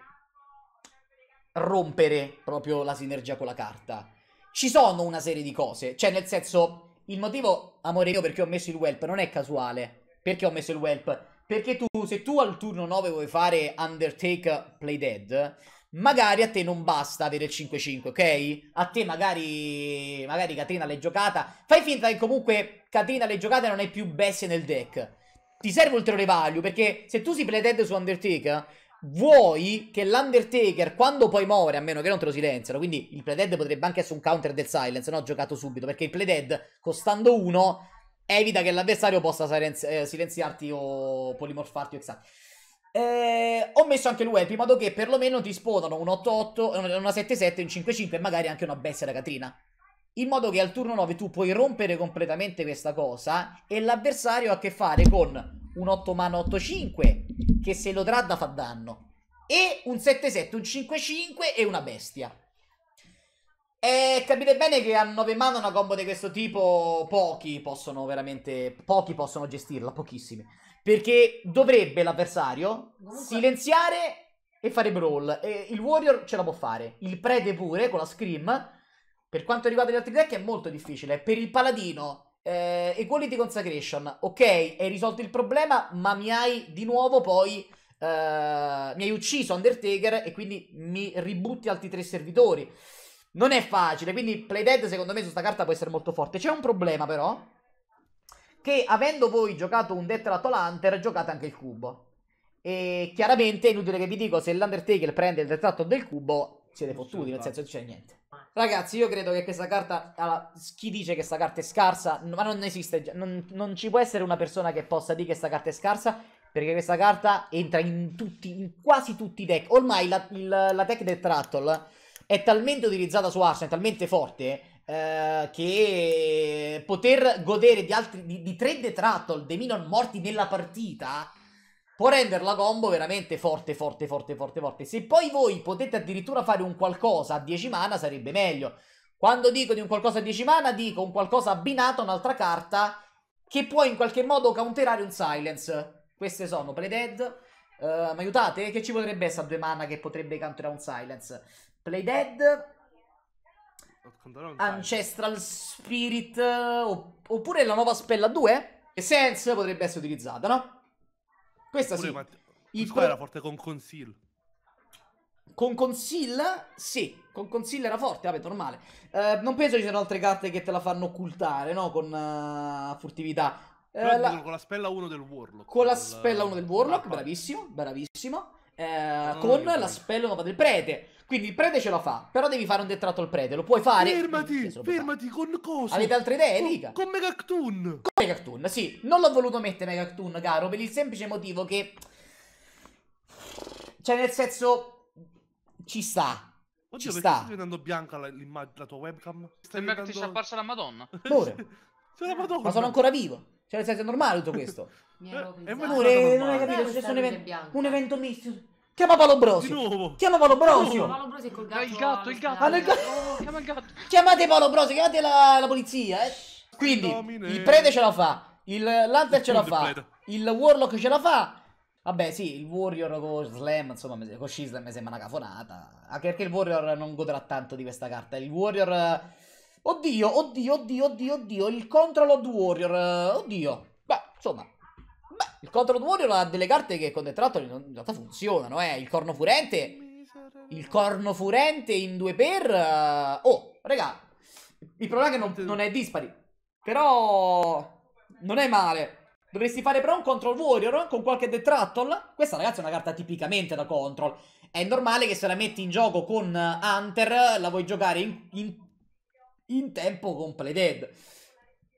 rompere proprio la sinergia con la carta. Ci sono una serie di cose, cioè nel senso, il motivo, amore mio, perché ho messo il whelp non è casuale. Perché ho messo il whelp? Perché tu, se tu al turno 9 vuoi fare Undertake Play Dead, Magari a te non basta avere il 5-5, ok? A te magari, magari Katrina l'hai giocata. Fai finta che comunque Katrina l'hai giocata e non hai più bestie nel deck. Ti serve ulteriore value, perché se tu si playdead su Undertaker, vuoi che l'Undertaker, quando poi muore, a meno che non te lo silenziano, quindi il playdead potrebbe anche essere un counter del silence, no? Giocato subito, perché il playdead, costando uno, evita che l'avversario possa eh, silenziarti o polimorfarti o exarti. Eh, ho messo anche l'UEP in modo che perlomeno ti spawnano un 8-8, una 7-7, un 5-5 e magari anche una bestia da Catrina. In modo che al turno 9 tu puoi rompere completamente questa cosa e l'avversario ha a che fare con un 8 mano 8-5 che se lo tradda fa danno e un 7-7, un 5-5 e una bestia. E capite bene che a 9 mano una combo di questo tipo pochi possono veramente, pochi possono gestirla, pochissimi. Perché dovrebbe l'avversario Comunque... silenziare e fare brawl. E il warrior ce la può fare. Il prete pure con la scream. Per quanto riguarda gli altri deck è molto difficile. Per il paladino eh, Equality Consecration. Ok, hai risolto il problema, ma mi hai di nuovo poi... Eh, mi hai ucciso Undertaker e quindi mi ributti altri tre servitori. Non è facile, quindi Playdead secondo me su sta carta può essere molto forte. C'è un problema però, che avendo voi giocato un Deathratol Hunter, giocate anche il cubo. E chiaramente, è inutile che vi dico, se l'Undertaker prende il Deathratol del cubo, siete fottuti, nel senso non c'è niente. Ah. Ragazzi, io credo che questa carta. chi dice che questa carta è scarsa? Ma non esiste. Non, non, ci può essere una persona che possa dire che questa carta è scarsa. Perché questa carta entra in, tutti, in quasi tutti i deck. Ormai la, il, la tech del Trattle è talmente utilizzata su Arsenal, talmente forte eh, che poter godere di, altri, di, di tre detractor dei minion morti nella partita può rendere la combo veramente forte, forte, forte, forte, forte. Se poi voi potete addirittura fare un qualcosa a 10 mana sarebbe meglio. Quando dico di un qualcosa a 10 mana, dico un qualcosa abbinato a un'altra carta che può in qualche modo counterare un silence. Queste sono Playdead. Uh, eh, mi aiutate? Che ci potrebbe essere a 2 mana che potrebbe counterare un silence? Playdead Ancestral Spirit eh, oppure la nuova spella 2 che Sense potrebbe essere utilizzata, no? Questa pure, sì. Ma... Il pro... era forte con Conceal. Con Conceal? Sì, con Conceal era forte, vabbè, normale. Uh, non penso ci siano altre carte che te la fanno occultare, no? Con uh, furtività. Uh, la... Con la spella 1 del Warlock. Con la spella 1 del Warlock, bravissimo, bravissimo. Eh, con la spella nuova del prete. Quindi il prete ce la fa, però devi fare un detratto al prete, lo puoi fare. Fermati, fermati, con cosa? Avete altre idee? dica. Con Megactoon. Con Megactoon, sì. Non l'ho voluto mettere Megactoon, caro, per il semplice motivo che... Cioè, nel senso... Ci sta. Oddio, ci sta. stai diventando bianca la, la tua webcam? Sembra diventando... che ti sia apparsa la Madonna. Pure. C'è la Madonna. Ma sono ancora vivo. Cioè, nel senso, è normale tutto questo. Mi ero eh, pensato. Pure, non hai capito, è successo un, event un evento mistico. Chiama Palobrosio. Di nuovo. Chiama Palobrosio. Palobrosio ah, Il gatto, ah, il gatto. Ah, il gatto. Oh, chiama il gatto. Chiamate Palobrosio, chiamate la, la polizia, eh. Quindi, Domine. il prete ce la fa, il Lancer ce la fa, il Warlock ce la fa. Vabbè, sì, il Warrior con Slam, insomma, con Shislam mi sembra una cafonata. Anche perché il Warrior non godrà tanto di questa carta. Il Warrior... Oddio, oddio, oddio, oddio, oddio, il Control Warrior. Oddio. Beh, insomma, Beh, il Control Warrior ha delle carte che con Detratto in realtà funzionano, eh. Il Corno Furente... Il Corno Furente in due per... Uh, oh, raga. Il problema è che non, non, è dispari. Però... Non è male. Dovresti fare però un Control Warrior con qualche Detrattle. Questa ragazzi è una carta tipicamente da Control. È normale che se la metti in gioco con Hunter la vuoi giocare in, in, in tempo con Play Dead.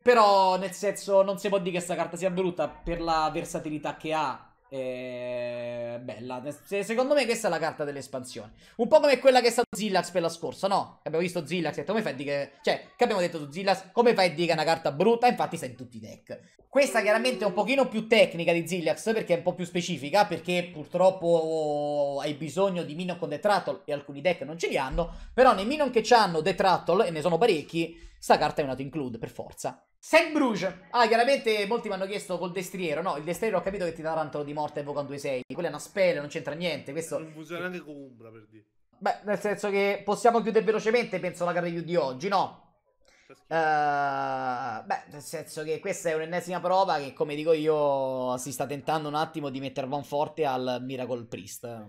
Però, nel senso, non si può dire che questa carta sia brutta per la versatilità che ha. Eh, bella. Se, secondo me questa è la carta dell'espansione. Un po' come quella che è stata Zillax per la scorsa, no? Abbiamo visto Zillax, detto, come fai a dire che... Cioè, che abbiamo detto su Zillax? Come fai a dire che è una carta brutta? Infatti sta in tutti i deck. Questa chiaramente è un pochino più tecnica di Zillax, perché è un po' più specifica, perché purtroppo hai bisogno di Minion con Detrattle e alcuni deck non ce li hanno. Però nei Minion che hanno Detrattle, e ne sono parecchi Sta carta è un auto include, per forza. Saint Bruges. Ah, chiaramente molti mi hanno chiesto col destriero. No, il destriero ho capito che ti dà tantolo di morte e evoca un 2-6. Quella è una spelle, non c'entra niente. Questo... Non funziona neanche con Umbra, per dire. Beh, nel senso che possiamo chiudere velocemente, penso, la review di oggi, no? Uh, beh, nel senso che questa è un'ennesima prova che, come dico io, si sta tentando un attimo di mettere Von Forte al Miracle Priest.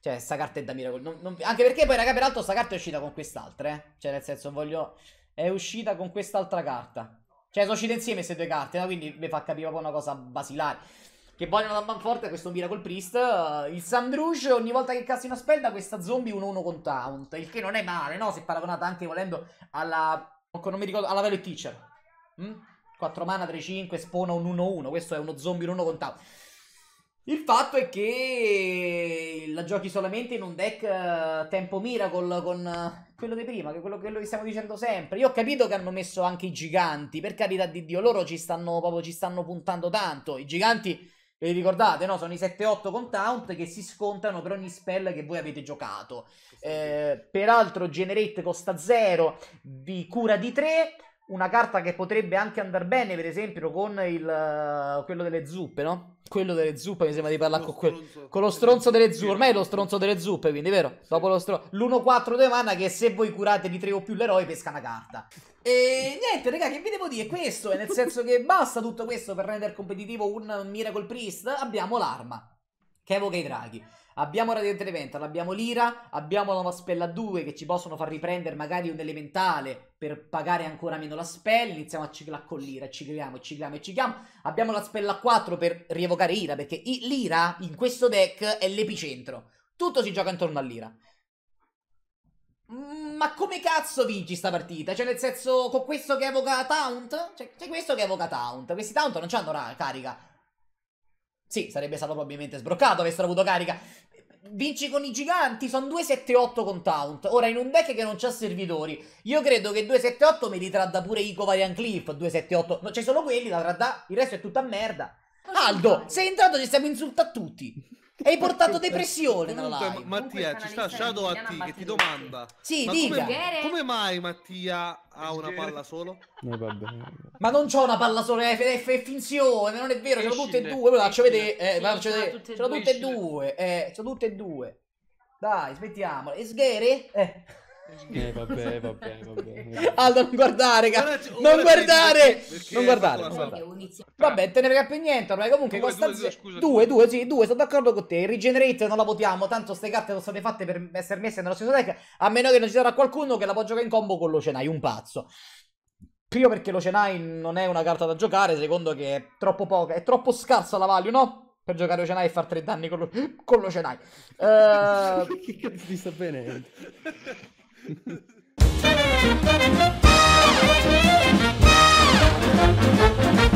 Cioè, sta carta è da Miracle. Non, non... Anche perché poi, raga, peraltro, sta carta è uscita con quest'altra, eh? Cioè, nel senso, voglio è uscita con quest'altra carta. Cioè, sono uscite insieme queste due carte, no? quindi mi fa capire proprio una cosa basilare. Che vogliono da Manforte questo Miracle Priest. Uh, il Sandruge, ogni volta che cazzi una spella, questa zombie 1-1 con Taunt. Il che non è male, no? Se paragonata anche volendo alla. Ecco, non mi ricordo, alla Velvet Teacher. Mm? 4 mana, 3-5, spona un 1-1. Questo è uno zombie 1-1 con Taunt. Il fatto è che la giochi solamente in un deck eh, tempo miracle con eh, quello di prima, che è quello, quello che stiamo dicendo sempre. Io ho capito che hanno messo anche i giganti, per carità di Dio, loro ci stanno proprio ci stanno puntando tanto. I giganti, ve li ricordate, no? Sono i 7-8 con taunt che si scontano per ogni spell che voi avete giocato. Eh, peraltro generate costa 0, vi cura di 3 una carta che potrebbe anche andare bene, per esempio, con il, eh, quello delle zuppe, no? Quello delle zuppe, mi sembra di parlare con quello. Con lo stronzo delle zuppe, ormai è lo stronzo delle zuppe, quindi, vero? Sì. Dopo lo stronzo. L'1-4 di mana che se voi curate di tre o più l'eroe pesca una carta. E niente, raga, che vi devo dire? Questo è nel senso che basta tutto questo per rendere competitivo un Miracle Priest. Abbiamo l'arma che evoca i draghi. Abbiamo Radiant Elemental, abbiamo l'Ira, abbiamo la nuova Spella 2 che ci possono far riprendere magari un elementale per pagare ancora meno la spella. Iniziamo a ciclare con l'Ira, cicliamo, cicliamo cicliamo. Abbiamo la Spella 4 per rievocare Ira perché l'Ira in questo deck è l'epicentro. Tutto si gioca intorno all'Ira. Mm, ma come cazzo vinci sta partita? Cioè, nel senso, con questo che evoca Taunt? Cioè, c'è questo che evoca Taunt. Questi Taunt non hanno carica. Sì, sarebbe stato probabilmente sbroccato, avessero avuto carica. Vinci con i giganti, sono 278 con Taunt. Ora, in un deck che non c'ha servitori, io credo che 278 me li tradda pure Ico Varian Cliff. 278, no, c'è solo quelli da traddà, il resto è tutta merda. Aldo, sei entrato ci stiamo insultando tutti. Hai portato eh, depressione Comunque, live. Mattia, ci sta Shadow a ti che ti domanda. Sì, ma dica. Come, come, mai Mattia ha una palla solo? No, eh, vabbè. Ma non c'ho una palla sola, è, è, è finzione, non è vero, ce l'ho tutte e due, eh, Ce l'ho tutte e due, ce l'ho tutte e due. Dai, aspettiamo. Esghere? Eh. Eh, eh vabbè, vabbè, vabbè. vabbè. Aldo, non guardare, raga. Non guardare! Non guardare, non guardare. Vabbè, te ne frega più niente, ormai comunque due, Costanzo... 2, 2, sì, due. sono d'accordo con te. Regenerate non la votiamo, tanto queste carte sono state fatte per essere messe nello stesso deck, a meno che non ci sarà qualcuno che la può giocare in combo con l'Ocenai, un pazzo. Primo perché l'Ocenai non è una carta da giocare, secondo che è troppo poca, è troppo scarsa la value, no? per giocare Oceanai e far tre danni con lo, con lo Uh... che cazzo ti sta bene? Thank you.